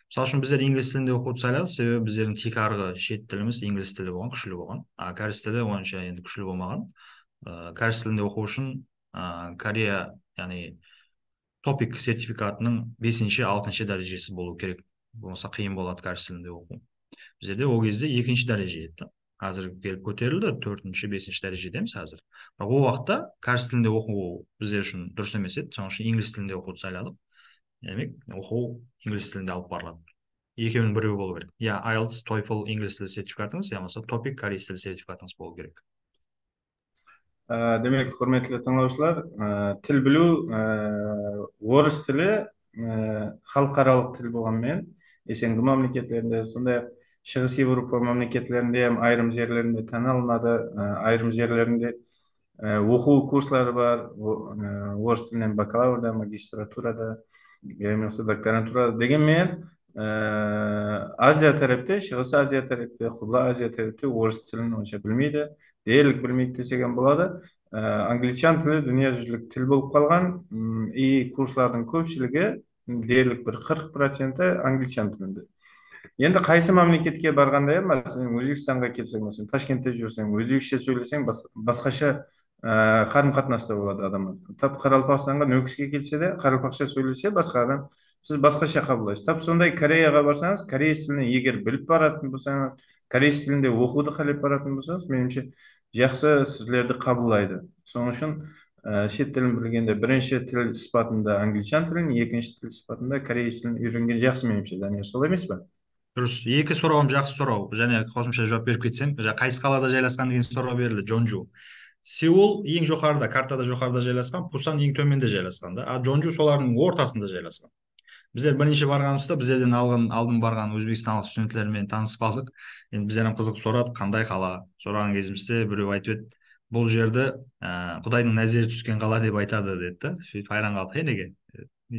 мысалы үшін біздер инглиз тілінде оқуды сайладық себебі біздердің тек арғы шет тіліміз инглиз тілі болған күшлі болған а кәріс тілі онша енді күшлі болмаған ыыы кәріс тілінде оқу үшін ыыы корея яғни топик сертификатының бесінші алтыншы дәрежесі болу керек болмаса қиын болады кәріс тілінде оқу біздерде ол кезде екінші дәреже еді қазір келіп көтерілді төртінші бесінші дәрежедеміз қазір бірақ ол уақытта кәріс тілінде оқу біздер үшін дұрыс емес еді соның үшін инглис тілінде оқуды сайладық демек оқу инглис тілінде алып барылады екеуінің біреуі болу керек иә айлтс тойфл инглис тілі сертификатыңыз я болмаса топик корей тілі сертификатыңыз болу керек ә, демек құрметті тыңдаушылар ә, тіл білу ә, орыс тілі халықаралық тіл болғанымен есенгі мемлекеттерінде сондай ақ шығыс еуропа мемлекеттерінде айрым жерлерінде тән алынады айрым жерлерінде оқу курслары бар орыс тілінен бакалаврда магистратурада болмаса докторантурада дегенмен азия тарапта шығыс азия тарапта құбыла азия тарапта орыс тілін онша білмейді дерлік білмейді десеген болады ә, англичан тілі дүниежүзілік тіл болып қалған и курслардың көпшілігі дерлік бір қырық проценті англичан тілінде енді қайсы мемлекетке барғанда иә мәселен өзбекстанға келсең мәселен ташкентте жүрсең өзбекше сөйлесең бас, басқаша ә, э, қарым қатынаста болады адамдар тап қарақалпақстанға нөкіске келсе де қарақалпақша сөйлесе басқа адам сіз басқаша қабылдайсыз тап сондай кореяға барсаңыз кореец тілін егер біліп баратын болсаңыз кореец тілінде оқуды қалап баратын болсаңыз меніңше жақсы сіздерді қабылдайды сол үшін ә, шет тілін білгенде бірінші тіл сипатында англичан тілін екінші тіл сипатында корей тілін үйренген жақсы меніңше дәния солай емес па дұрыс екі сұрауым жақсы сұрау және қосымша жауап беріп кетсем қайсы қалада жайласқан деген сұрау берілді джонжу сеул ең жоғарыда картада жоғарыда жайласқан пусан ең төменде жайласқан да а джонжу солардың ортасында жайласқан біздер бірінші барғанымызда біздерден алған алдын барған өзбекстандық студенттермен танысып алдық енді біздер қызығып сұрады қандай қала сұраған кезімізде біреу айтып еді бұл жерді ә, құдайдың нәзері түскен қала деп айтады деді да сөйтіп қайран қалдық е неге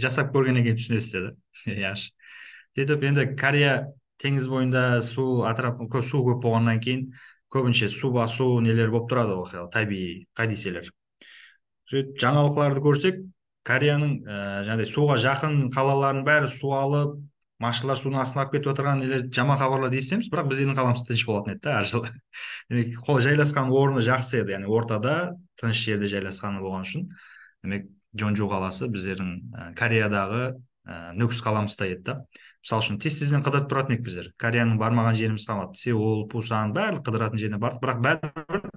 жасап көргеннен кейін түсінесіз деді *laughs* сөйтіп енді корея теңіз бойында су атырап көп су көп болғаннан кейін көбінше су басу нелер болып тұрады ғой табиғи хадиселер сөйтіп жаңалықларды көрсек кореяның ә, жаңағыдай суға жақын қалаларының бәрі су алып машиналар судың астына алып кетіп отырған нелер жаман хабарларды естиміз бірақ біздің қаламыз тыныш болатын еді да әр жылы *laughs* демек жайласқан орны жақсы еді яғни ортада тыныш жерде жайласқаны болған үшін демек джонжу қаласы біздердің э, кореядағы ә, э, нүкіс қаламыздай еді да мысалы үшін тез тезден қыдырып тұратын едік біздер кореяның бармаған жері мысалы сеул пусан барлық қыдыратын жеріне бардық бірақ бәрібір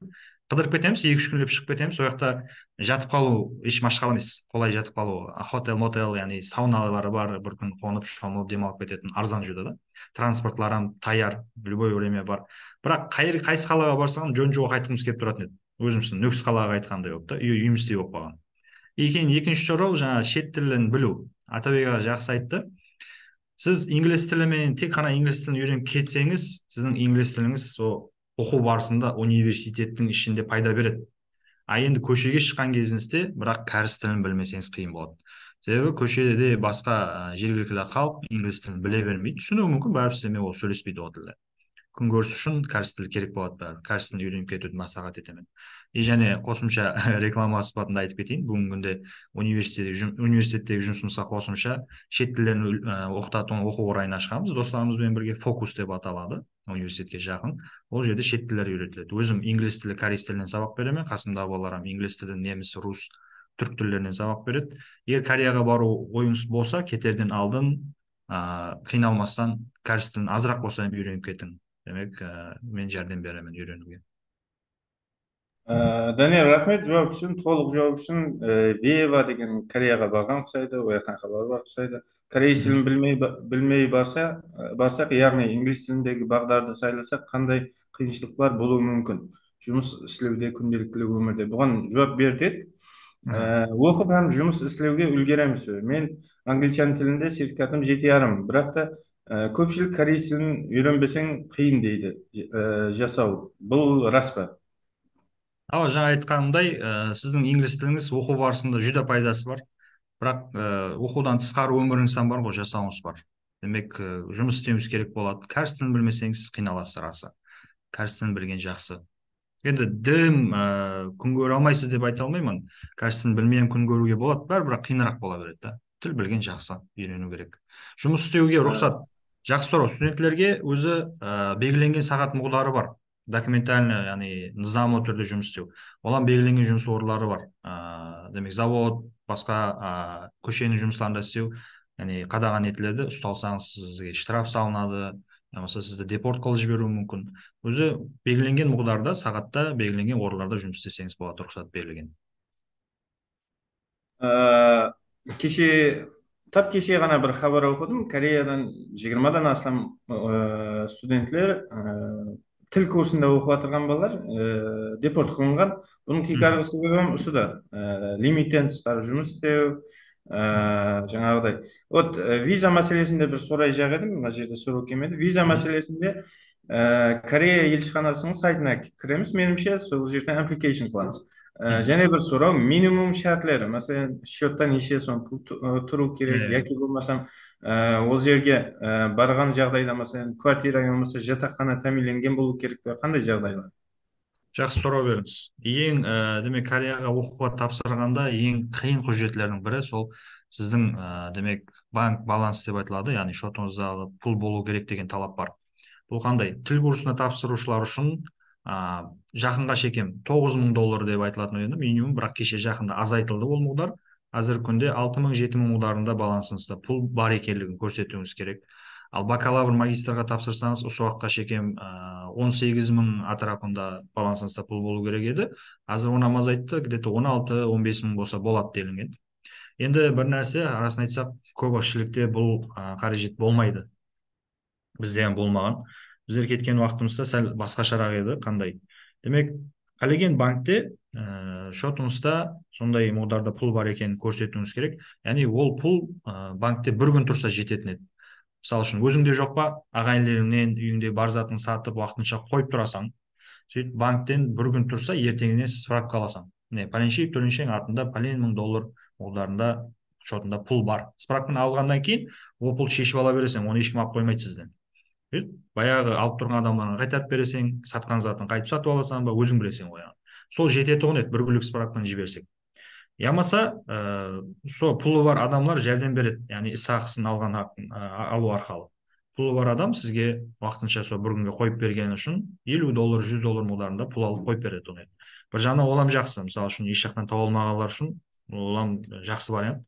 қыдырып кетеміз екі үш күнлеп шығып кетеміз сол жақта жатып қалу еш машқал емес қолай жатып қалу хотел мотел яғни сауналары бар бір күн қонып шомылып демалып кететін арзан жүрді да транспортларым таяр любой время бар бірақ қай, қайсы қалаға барсаң жөн жоқ қайтқымыз келіп тұратын еді өзіміздің нөкс қалаға айтқандай болып та үй үйіміздей болып қалған екен екінші жорол жаңағы шет тілін білу атабек аға жақсы айтты сіз инглиз тілімен тек қана инглиз тілін үйреніп кетсеңіз сіздің инглиз тіліңіз сол оқу барысында университеттің ішінде пайда береді а енді көшеге шыққан кезіңізде бірақ кәріс тілін білмесеңіз қиын болады себебі көшеде де басқа жергілікті халық инглиз тілін біле бермейді түсінуі мүмкін бәрібір сіздермен ол сөйлеспейді ол тілде көріс үшін кәріс тілі керек болады бәрібір кәріс тілін үйреніп кетуді мәслихат етемін и және қосымша *laughs* реклама сипатында айтып кетейін бүгінгі күнде университет университеттегі жұмысымызға қосымша шет тілдерін оқытатын оқу орайын ашқанбыз достарымызбен бірге фокус деп аталады университетке жақын ол жерде шет тілдер үйретіледі өзім инглиз тілі корей тілінен сабақ беремін қасымдағы балаларым инглиз тілі неміс рус түрік тілдерінен сабақ береді егер кореяға бару ойыңыз болса кетерден алдын ыыы қиналмастан кәріс тілін азырақ болса үйреніп кетің демек ә, мен жәрдем беремін үйренуге Э, данияр рахмет жауап үшін толық жауап үшін э, вева деген кореяға барған ұқсайды ол жақтан хабар бар ұқсайды корей тілін білмей білмей барса э, барсақ яғни инглиз тіліндегі бағдарды сайласақ қандай қиыншылықтар болуы мүмкін жұмыс істеуде күнделікті өмірде бұған жауап бер деді оқып һәм жұмыс істеуге үлгереміз мен англичан тілінде сертификатым жеті жарым бірақ та ә, көпшілік корей тілін үйренбесең қиын дейді ә, жасау бұл рас па ал жаңа айтқанымдай ә, э, сіздің инглис тіліңіз оқу барысында жүде пайдасы бар бірақ ә, оқудан тысқары өміріңіз бар ғой жасауыңыз бар демек ә, жұмыс істеуіңіз керек болады кәріс тілін білмесеңіз қиналасыз расы кәріс тілін білген жақсы енді дім ә, күн көре алмайсыз деп айта алмаймын кәріс тілін білмеген күн көруге болады бәрі бірақ қиынырақ бола береді да тіл білген жақсы үйрену керек жұмыс істеуге рұқсат жақсы сұрау студенттерге өзі ә, белгіленген сағат мұғдары бар документально яғни нызамлы түрде жұмыс істеу оған белгіленген жұмыс орындары бар ыыы демек завод басқа ыыы көшенің жұмыстарында істеу яғни қадаған етіледі ұсталсаңыз сізге штраф салынады болмаса сізді депорт қылып жіберуі мүмкін өзі белгіленген мұғдарда сағатта белгіленген орындарда жұмыс істесеңіз болады рұқсат берілген ә, кеше тап кеше ғана бір хабар оқыдым кореядан жиырмадан астам ә, студентлер тіл курсында оқып жатырған балалар ә, депорт қылынған бұның кекарғы себебі осы да ә, э, лимиттен тысқары жұмыс істеу ә, жаңағыдай вот ә, виза мәселесінде бір сұрай жақ едім мына жерде сұрау келмеді виза мәселесінде ә, корея елшіханасының сайтына кіреміз меніңше сол жерде application қыламыз ә, және бір сұрау минимум шартлары мәселен счетта неше сом тұру керек яки болмасам Э, ол жерге э, барған жағдайда мысалы квартира болмаса жатақхана тәмиленген болу керек пе қандай жағдайлар жақсы сұрау бердіңіз ең ә, демек кореяға оқуға тапсырғанда ең қиын құжеттердің бірі сол сіздің демек банк баланс деп айтылады яғни шотыңыздағы пұл болу керек деген талап бар бұл қандай тіл курсына тапсырушылар үшін ә, жақынға шекем тоғыз доллар деп айтылатын еді минимум бірақ кеше жақында азайтылды ол мұғдар қазіргі күнде алты мың жеті мың ударында балансыңызда пұл бар екендігін көрсетуіңіз керек ал бакалавр магистрға тапсырсаңыз осы уақытқа шекем э, он сегіз мың атрапында балансыңызда пұл болу керек еді қазір оны айтты где то он алты он бес мың болса болады делінген енді бір нәрсе расын айтсақ көпшілікте бұл э, қаражет болмайды бізде болмаған біздер кеткен уақытымызда сәл басқашарақ еді қандай демек қалеген банкте ә, шотыңызда сондай модарда пұл бар екенін көрсетуіңіз керек яғни ол пұл ә, банкте бір күн тұрса жететін еді мысалы үшін өзіңде жоқ па ағайындыларыңнан үйіңде бар затын сатып уақытынша қойып тұрасың сөйтіп банктен бір күн тұрса ертеңіне справка аласың міне пәленше түгеншенің атында пәлен мың доллар олдарында шотында пұл бар справканы алғаннан кейін ол пұл шешіп ала бересің оны ешкім алып қоймайды сізден баяғы алып тұрған адамдарыңа қайтарып бересің сатқан затын қайтып сатып аласың ба өзің білесің ғой сол жететұғын еді бір күлік справканы жіберсек болмаса ә, э, сол пұлы бар адамлар жәрдем береді яғни ақысын алған алу арқылы пұлы бар адам сізге уақытынша сол бір күнге қойып бергені үшін елу доллар жүз доллар мөлдарында пұл алып қойып береді оны бір жағынан олам жақсы мысалы үшін еш жақтан таба алмағандар үшін олам жақсы вариант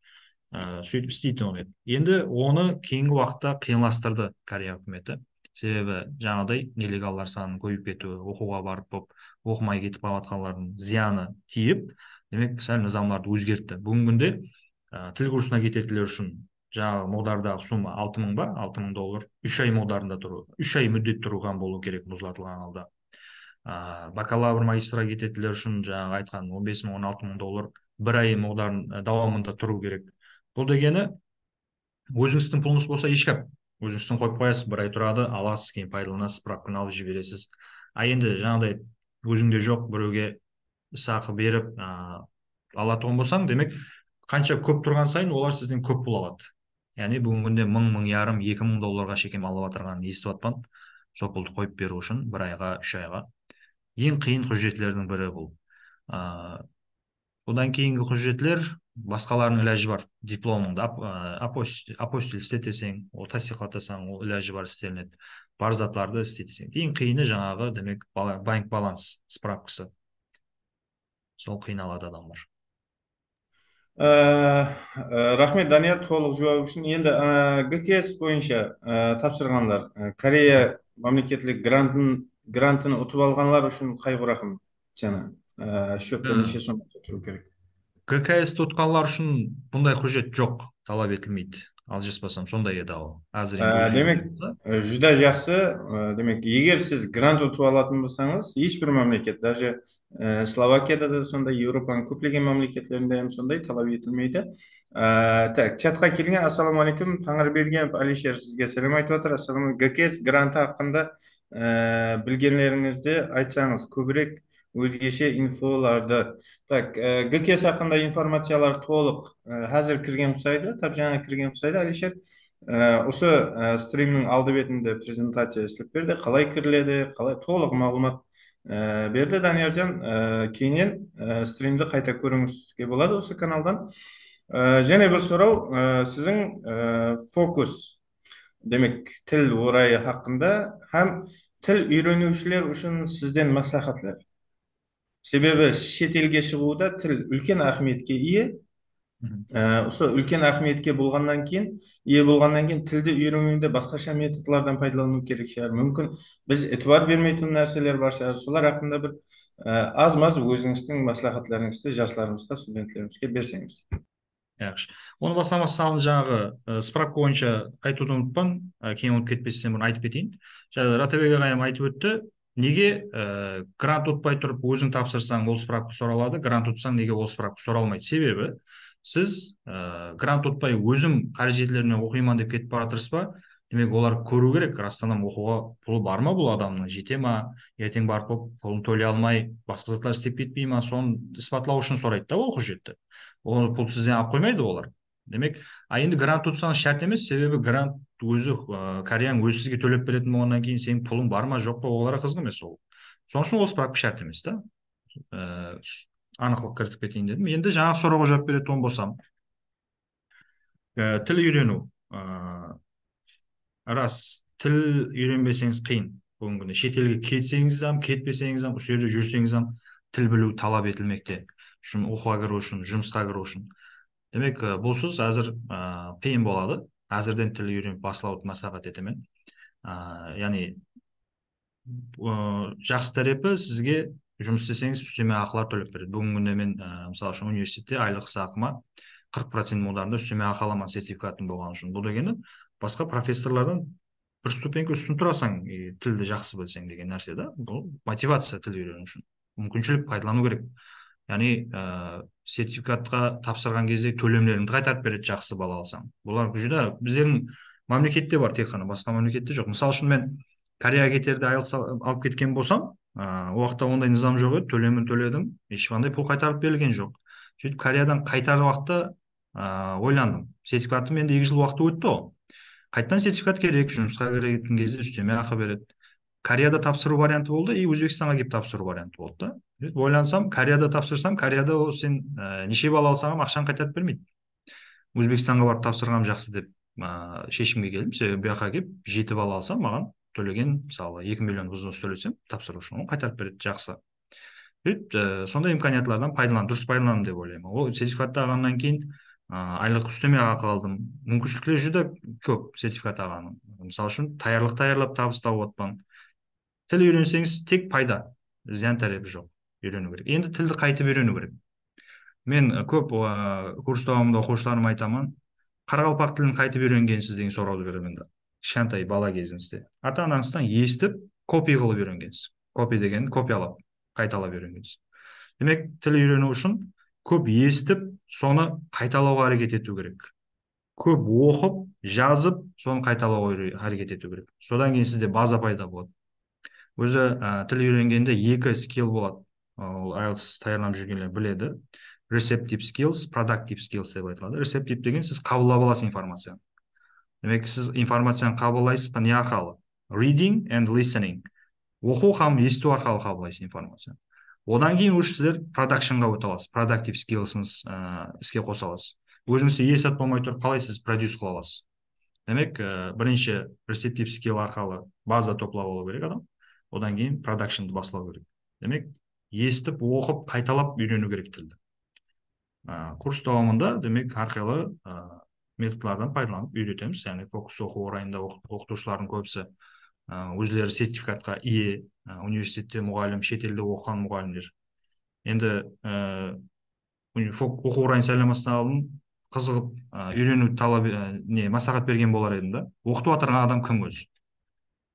ә, сөйтіп істейтін оны енді оны кейінгі уақытта қиынластырды корея үкіметі себебі жаңағыдай нелегалдар санының көбейіп кетуі оқуға барып болып оқымай кетіп қалыватқандардың зияны тиіп демек сәл низамларды өзгертті бүгінгі күнде ә, тіл курсына кететіндер үшін жаңағы модардағы сумма алты мың ба алты мың доллар үш ай модарында тұру үш ай мүддет тұрған болу керек мұзлатылған алда ә, бакалавр магистра кететіндер үшін жаңағы айтқан он бес мың он алты мың доллар бір ай модарын ә, дауамында тұру керек бұл дегені өзіңіздің пұлыңыз болса ешкім өзіңіздің қойып қоясыз бір ай тұрады аласыз кейін пайдаланасыз справканы алып жібересіз а енді жаңағыдай өзіңде жоқ біреуге сақы беріп ыыы алатұғын болсаң демек қанша көп тұрған сайын олар сізден көп пұл алады яғни бүгінгі күнде мың мың жарым екі мың долларға шекем алып жатырғанын естіп жатпан сол пұлды қойып беру үшін бір айға үш айға ең қиын құжеттердің бірі бұл ыыы одан кейінгі құжетлер басқаларының ләжі бар дипломыңды ап, апостиль істетесең ол тасдиқаттасаң ол ләжі бар істелінеді бар затларды істе ең қиыны жаңағы демек банк баланс справкасы сол қиналады адамдар ә, рахмет данияр толық жауап үшін енді ә, э, гкс бойынша ә, тапсырғандар корея мемлекеттік грантын грантын ұтып алғандар үшін қай рақым жаңа ә, шөпті неше сомға керек гкс ұтқанлар үшін бұндай құжат жоқ талап етілмейді алжаспасам сондай еді ау әзір ә, демек ә, жүдә жақсы ә, демек егер сіз грант ұтып алатын болсаңыз ешбір мемлекет даже ә, словакияда да сондай еуропаның көптеген мемлекеттерінде сондай талап етілмейді ә, так чатқа келген ассалаумағалейкум таңырбергенов әлишер сізге сәлем айтып жатыр ассалаумағалейкум гкс гранты хақында ә, білгенлеріңізді айтсаңыз көбірек өзгеше инфоларды так ә, гкс хақында информациялар толық әзір кірген ұқсайды тап жаңа кірген ұқсайды әлішер осы стримнің э, алды бетінде презентация істеп берді қалай кіріледі қалай толық мағлұмат э, берді данияржан ә, стримді қайта көруіңізге болады осы каналдан және бір сұрау сіздің фокус демек тіл орайы хақында һәм тіл үйренушілер үшін сізден мәслихатлар себебі шетелге шығуда тіл үлкен ахметке ие ә, осы үлкен ахметке болғаннан кейін ие болғаннан кейін тілді үйренуде басқаша методлардан пайдалану керек шығар мүмкін біз этуар бермейтін нәрселер бар шығар солар ақында бір ә, аз маз өзіңіздің мәслихаттарыңызды жастарымызға студенттерімізге берсеңіз жақсы оны бастамастан алдын жаңағы справка бойынша айтуды ұмытпан ә, кейін ұмытып кетпестен бұрын айтып кетейін жаңа ратабек ағайым айтып өтті неге ә, грант ұтпай тұрып өзің тапсырсаң ол справка сұралады грант ұтсаң неге ол справка алмайды себебі сіз ә, грант ұтпай өзім қажеттеріне оқимын деп кетіп бара ба демек олар көру керек растанам оқуға пұлы бар ма бұл адамның жете ма ертең барып пұлын төлей алмай басқа заттар істеп кетпей ма соны isbotlау үшін сұрайды да ол құжетті оны пұл сізден алып қоймайды олар демек а енді грант ұтсаңыз шарт емес себебі грант өзі ә, кореяң өзі сізге төлеп беретін болғаннан кейін сенің пұлың бар ма жоқ па оларға қызық емес ол сол үшін ол справка шарт емес та ә, анықтылық кірітіп кетейін дедім енді жаңағы сұрауға жауап беретін болсам ә, тіл үйрену ә, рас тіл үйренбесеңіз қиын бүгінгі күні шетелге кетсеңіз ам кетпесеңіз ам осы жерде жүрсеңіз ам тіл білу талап етілмекте оқуға кіру үшін жұмысқа кіру үшін демек бұлсыз әзір ә, қиын болады әзірден тіл үйреніп басылауды масақат етемін ыыы яғни жақсы тарапы сізге жұмыс істесеңіз үстеме ақылар төлеп береді бүгінгі күнде мен ыыы мысалы үшін университетте айлық сақыма қырық процент үстеме ақы аламын сертификатым болған үшін бұл дегені басқа профессорлардан бір ступенька үстін тұрасың тілді жақсы білсең деген нәрсе да бұл мотивация тіл үйрену үшін мүмкіншілік пайдалану керек яғни ә, сертификатқа тапсырған кезде төлемдеріңді қайтарып береді жақсы бала алсаң бұлар жүдә біздің мемлекетте бар тек қана басқа мемлекетте жоқ мысалы үшін мен кореяға кетерде алып кеткен болсам ыыы э, ол уақытта ондай низам жоқ еді төлемін төледім ешқандай пұл қайтарып берілген жоқ сөйтіп кореядан қайтар уақытта ыыы э, ойландым сертификатым енді екі жыл уақыты өтті ғой қайтадан сертификат керек жұмысқа кіретін кезде үстеме ақы береді кореяда тапсыру варианты болды и өзбекстанға келіп тапсыру варианты болды да ойлансам кореяда тапсырсам кореяда ол сен ә, неше балл алсаң ham ақшаны қайтарып бермейді өзбекстанға барып тапсырғаным жақсы деп ә, шешімге келдім себебі бұл жаққа келіп жеті балл алсам маған төлеген мысалы екі миллион взнос төлесем тапсыру үшін оны қайтарып береді жақсы сөйтіп ә, сондай имканиятлардан пайдалан дұрыс пайдаландым деп ойлаймын ол сертификатты алғаннан кейін ә, айлық үстеме ақы алдым мүмкіншіліктер жүдә көп сертификат алғанның мысалы үшін таярлық даярлап табыс тауып тіл үйренсеңіз тек пайда зиян тәребі жоқ үйрену керек енді тілді қайтып үйрену керек мен э, көп ыыы э, курс оқушыларыма айтамын қарақалпақ тілін қайтып үйренгенсіз деген сұрауды беремін енді кішкентай бала кезіңізде ата анаңыздан естіп копий қылып үйренгенсіз копий деген копиялап қайталап үйренгенсіз демек тіл үйрену үшін көп естіп соны қайталауға әрекет ету керек көп оқып жазып соны қайталауға әрекет ету керек содан кейін сізде база пайда болады өзі ә, тіл үйренгенде екі скилл болады ол айлс даярланып жүргендер біледі receptive skills productive skills деп айтылады receptive деген сіз қабылдап аласыз информацияны демек сіз информацияны қабылдайсыз не арқылы reading and listening оқу һәм есту арқылы қабылдайсыз информацияны одан кейін уже сіздер продакшнға өте аласыз продактив скиллсіңіз ә, іске қоса аласыз өзіңізде ес болмай тұрып қалай сіз продюс қыла аласыз демек ә, бірінші рецептив скилл арқылы база топлап алу керек адам одан кейін продакшнды бастау керек демек естіп оқып қайталап үйрену керек тілді ә, курс дауамында демек әрқилы ә, методлардан пайдаланып үйретеміз яғни фокус оқу орайында оқытушылардың көбісі өздері сертификатқа ие ә, университетте мұғалім шетелде оқыған мұғалімдер енді ә, оқу орайын сайламастан алдын қызығып ә, үйрену талап ә, не массағат берген болар едім да оқытып жатырған адам кім өзі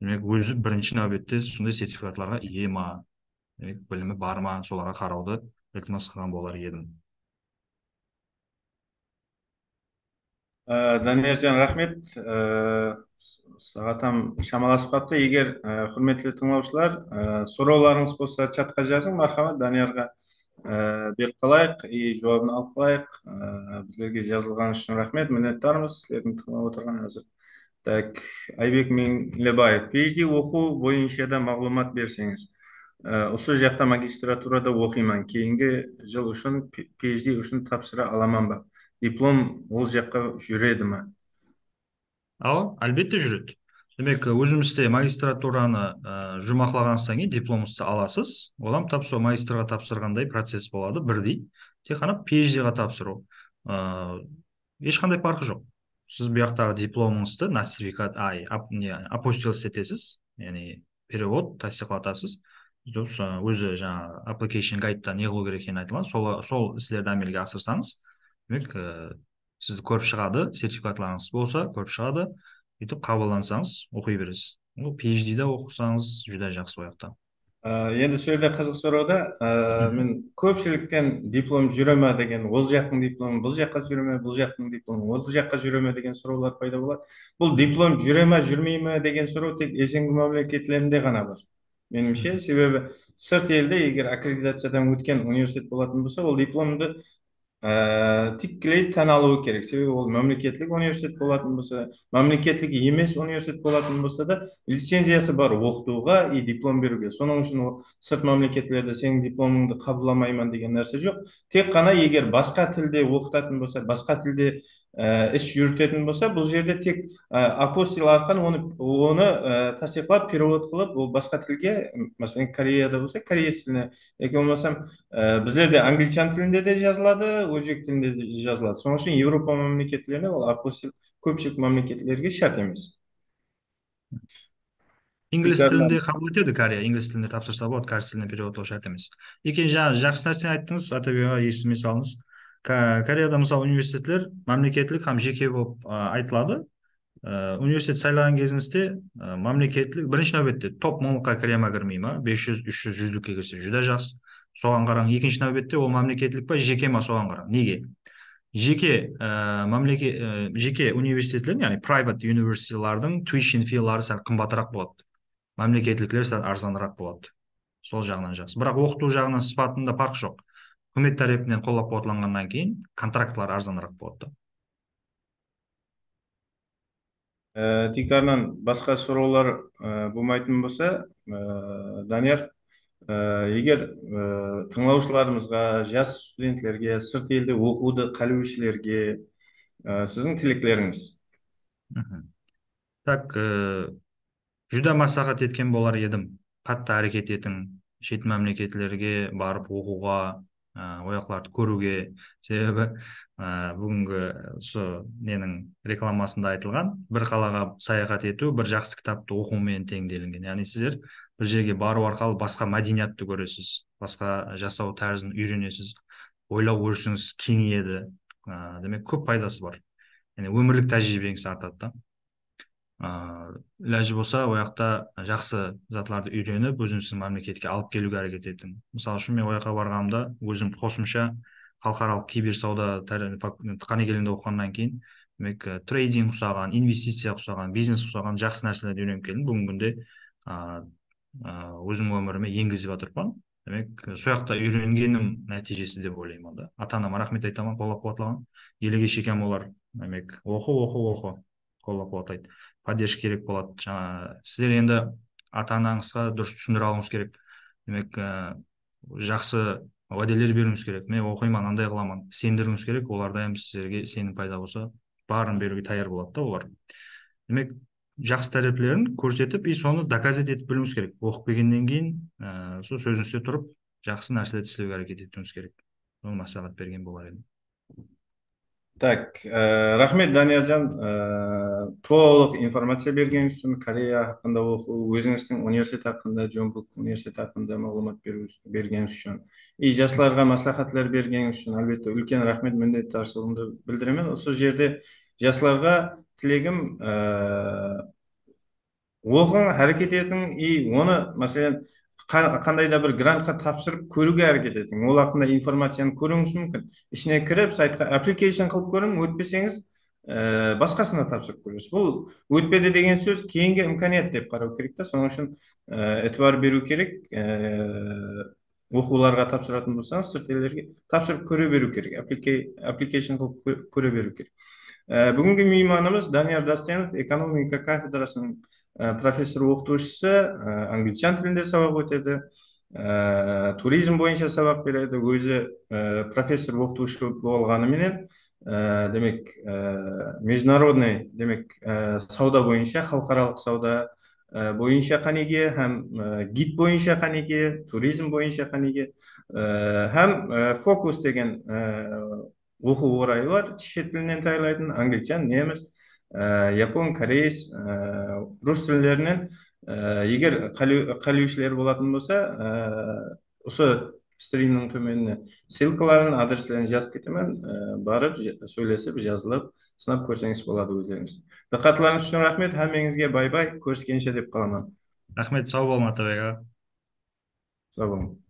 демек өзі бірінші нәубетте сондай сертификатларға ие ма демек білімі бар ма соларға қарауды ілтимас қылған болар едім ә, данияржан рахмет ә, сағатам шамаласып қалыпты егер ә, құрметті тыңдаушылар ә, сұрауларыңыз болса чатқа жазың мархабат даниярға ә, беріп қалайық и жауабын алып қалайық ә, біздерге жазылған үшін рахмет мінеттармыз сіздердің тыңдап отырған әзір так айбек меңлібаев phd оқу бойынша да мағлұмат берсеңіз ә, осы жақта магистратурада оқимын кейінгі жыл үшін phd үшін тапсыра аламан ба диплом ол жаққа жүреді ма? ал әлбетте жүреді демек өзімізде магистратураны ә, жұмақлаған сәне кейін аласыз одан тапсыру магистрға тапсырғандай процесс болады бірдей тек қана phd ға тапсыру ә, ешқандай парқы жоқ сіз бұяқтағы дипломыңызды на ай ап, не апостилс етесіз яғни перевод тасдиқлатасыз өзі жаңағы application гайдта не қылу керек екені айтылған сол сол істерді әмелге асырсаңыз демек ә, сізді көріп шығады сертификатларыңыз болса көріп шығады сөйтіп қабылдансаңыз оқи бересіз ол phd да оқысаңыз жүдә жақсы ол жақта Э, енді сол жерде қызық сұрауда ә, э, мен көпшіліктен диплом жүре ма деген ол жақтың дипломы бұл жаққа жүре ме бұл жақтың дипломы ол жаққа жүре ме деген сұраулар пайда болады бұл диплом жүре ма жүрмей ме деген сұрау тек есенгі мемлекеттерінде ғана бар меніңше себебі сырт елде егер аккредитациядан өткен университет болатын болса ол дипломды ә, тікелей тән алуы керек себебі ол мемлекеттік университет болатын болса мемлекеттік емес университет болатын болса да лицензиясы бар оқытуға и диплом беруге соның үшін сырт мемлекеттерде сенің дипломыңды қабылдамаймын деген нәрсе жоқ тек қана егер басқа тілде оқытатын болса басқа тілде іс жүрітетін болса бұл жерде тек ә, апостил арқылы оны оны ә, тасдиқлап перевод қылып ол басқа тілге мәселен кореяда болса кореец тіліне яки болмаса ә, бізде де англичан тілінде де жазылады өзбек тілінде де жазылады сол үшін еуропа мемлекеттеріне ол апостил көпшілік мемлекеттерге шарт емес инглис тілінде қабыл етеді корея ингліс тілінде тапсырса болады кәріс тіліне переводлау шарт емес екен жаңа жақсы нәрсе айттыңыз атабек аға есіме салыңыз кореяда мысалы университеттер мемлекеттік һәм жеке болып айтылады ә, университет сайлаған кезіңізде ә, э, мемлекеттік бірінші нәубетте топ мыңлыққа кіре ма кірмей ма бес жүз үш жүз жүздікке кірсе жүде жақсы соған қараң екінші нәубетте ол мемлекеттік па жеке ма соған қараң неге жеке ә, ә, жеке университеттердің яғни private университилардың tuition филары сәл қымбатырақ болады мемлекеттіліктер сәл арзанырақ болады сол жағынан жақсы бірақ оқыту жағынан сипатында парқ жоқ үкімет тарапынан қолдап қуатланғаннан кейін контрактлар арзанырақ болады ә, э, дикарнан басқа сұраулар ә, болмайтын болса ә, данияр егер ә, тыңдаушыларымызға жас студенттерге сырт елде оқуды қалеушілерге ә, сіздің тілектеріңіз так ә, жүдә еткен болар едім қатты әрекет етің шет мемлекетлерге барып оқуға ояқларды көруге себебі ә, бүгінгі осы ненің рекламасында айтылған бір қалаға саяхат ету бір жақсы кітапты оқумен тең делінген яғни сіздер бір жерге бару арқылы басқа мәдениетті көресіз басқа жасау тәрізін үйренесіз ойлау өрісіңіз кеңейеді ә, демек көп пайдасы бар яғни өмірлік тәжірибеңіз артады да Э, болса ол жақта жақсы затларды үйреніп өзіміздің мемлекетке алып келуге әрекет еттім мысалы үшін мен жаққа барғанымда өзім қосымша халықаралық киберсауда қанекелінде оқығаннан кейін демек э, трейдинг ұқсаған инвестиция ұқсаған бизнес ұқсаған жақсы нәрселерді үйреніп келдім бүгінгі күнде э, өзімнің өміріме енгізіп жатырмын демек сол жақта үйренгенім нәтижесі деп ойлаймын онда ата анама рахмет айтамын қолдап қуаттаған елеге шекем олар демек оқы оқы оқы қолдап қуаттайды поддержка керек болады жаңа сіздер енді ата анаңызға дұрыс түсіндіре алуыңыз керек демек ә, жақсы уәделер беруіңіз керек мен оқимын анандай қыламын сендіруіңіз керек олар дайым сіздерге сенім пайда болса барын беруге даяр болады да олар демек жақсы тәрбиелерін көрсетіп и соны доказать етіп білуіңіз керек оқып келгеннен кейін ә, сол сөзіңізде тұрып жақсы нәрселерді істеуге әрекет етуіңіз керек соны мәслихат берген болар едім так ә, рахмет данияржан ә, толық информация берген үшін корея хақында оқу өзіңіздің университет хақында джонбук университет хақында мағлұмат берген үшін и жастарға мәслихаттар берген үшін әлбетте үлкен рахмет minnatdorchiligimni білдіремін осы жерде жастарға тілегім э, оқың әрекет етің и оны мәселен қандай да бір грантқа тапсырып көруге әрекет етің ол хақында информацияны көруіңіз мүмкін ішіне кіріп сайтқа application қылып көріңіз өтпесеңіз ә, басқасына тапсырып көресіз бұл өтпеді деген сөз кейінгі имканият деп қарау керек та соның үшін ә, беру керек ә, оқуларға тапсыратын болсаңыз тапсырып көре беру керек аппликейшн қылып көре беру керек ә, бүгінгі мейманымыз данияр дастенов экономика кафедрасының ә, профессор оқытушысы ә, англичан тілінде сабақ өтеді ә, туризм бойынша сабақ береді өзі ә, профессор оқытушы болғаныменен ә, демек ә, международный демек э, сауда бойынша халықаралық сауда ә, бойынша қанеге һәм ә, гид бойынша қанеге туризм бойынша қанеге һәм фокус деген оқу орайы бар шет тілінен тайлайтын англичан неміс япон кореец ә, рус тілдерінен егер қалеушілер болатын болса осы стримнің төменіне ссылкаларын адрестерін жазып кетемін ә, барып сөйлесіп жазылып сынап көрсеңіз болады өздеріңіз диққатларыңыз үшін рахмет әмеңізге бай бай көріскенше деп қаламын рахмет сау болыңыз атабек аға сау болыңыз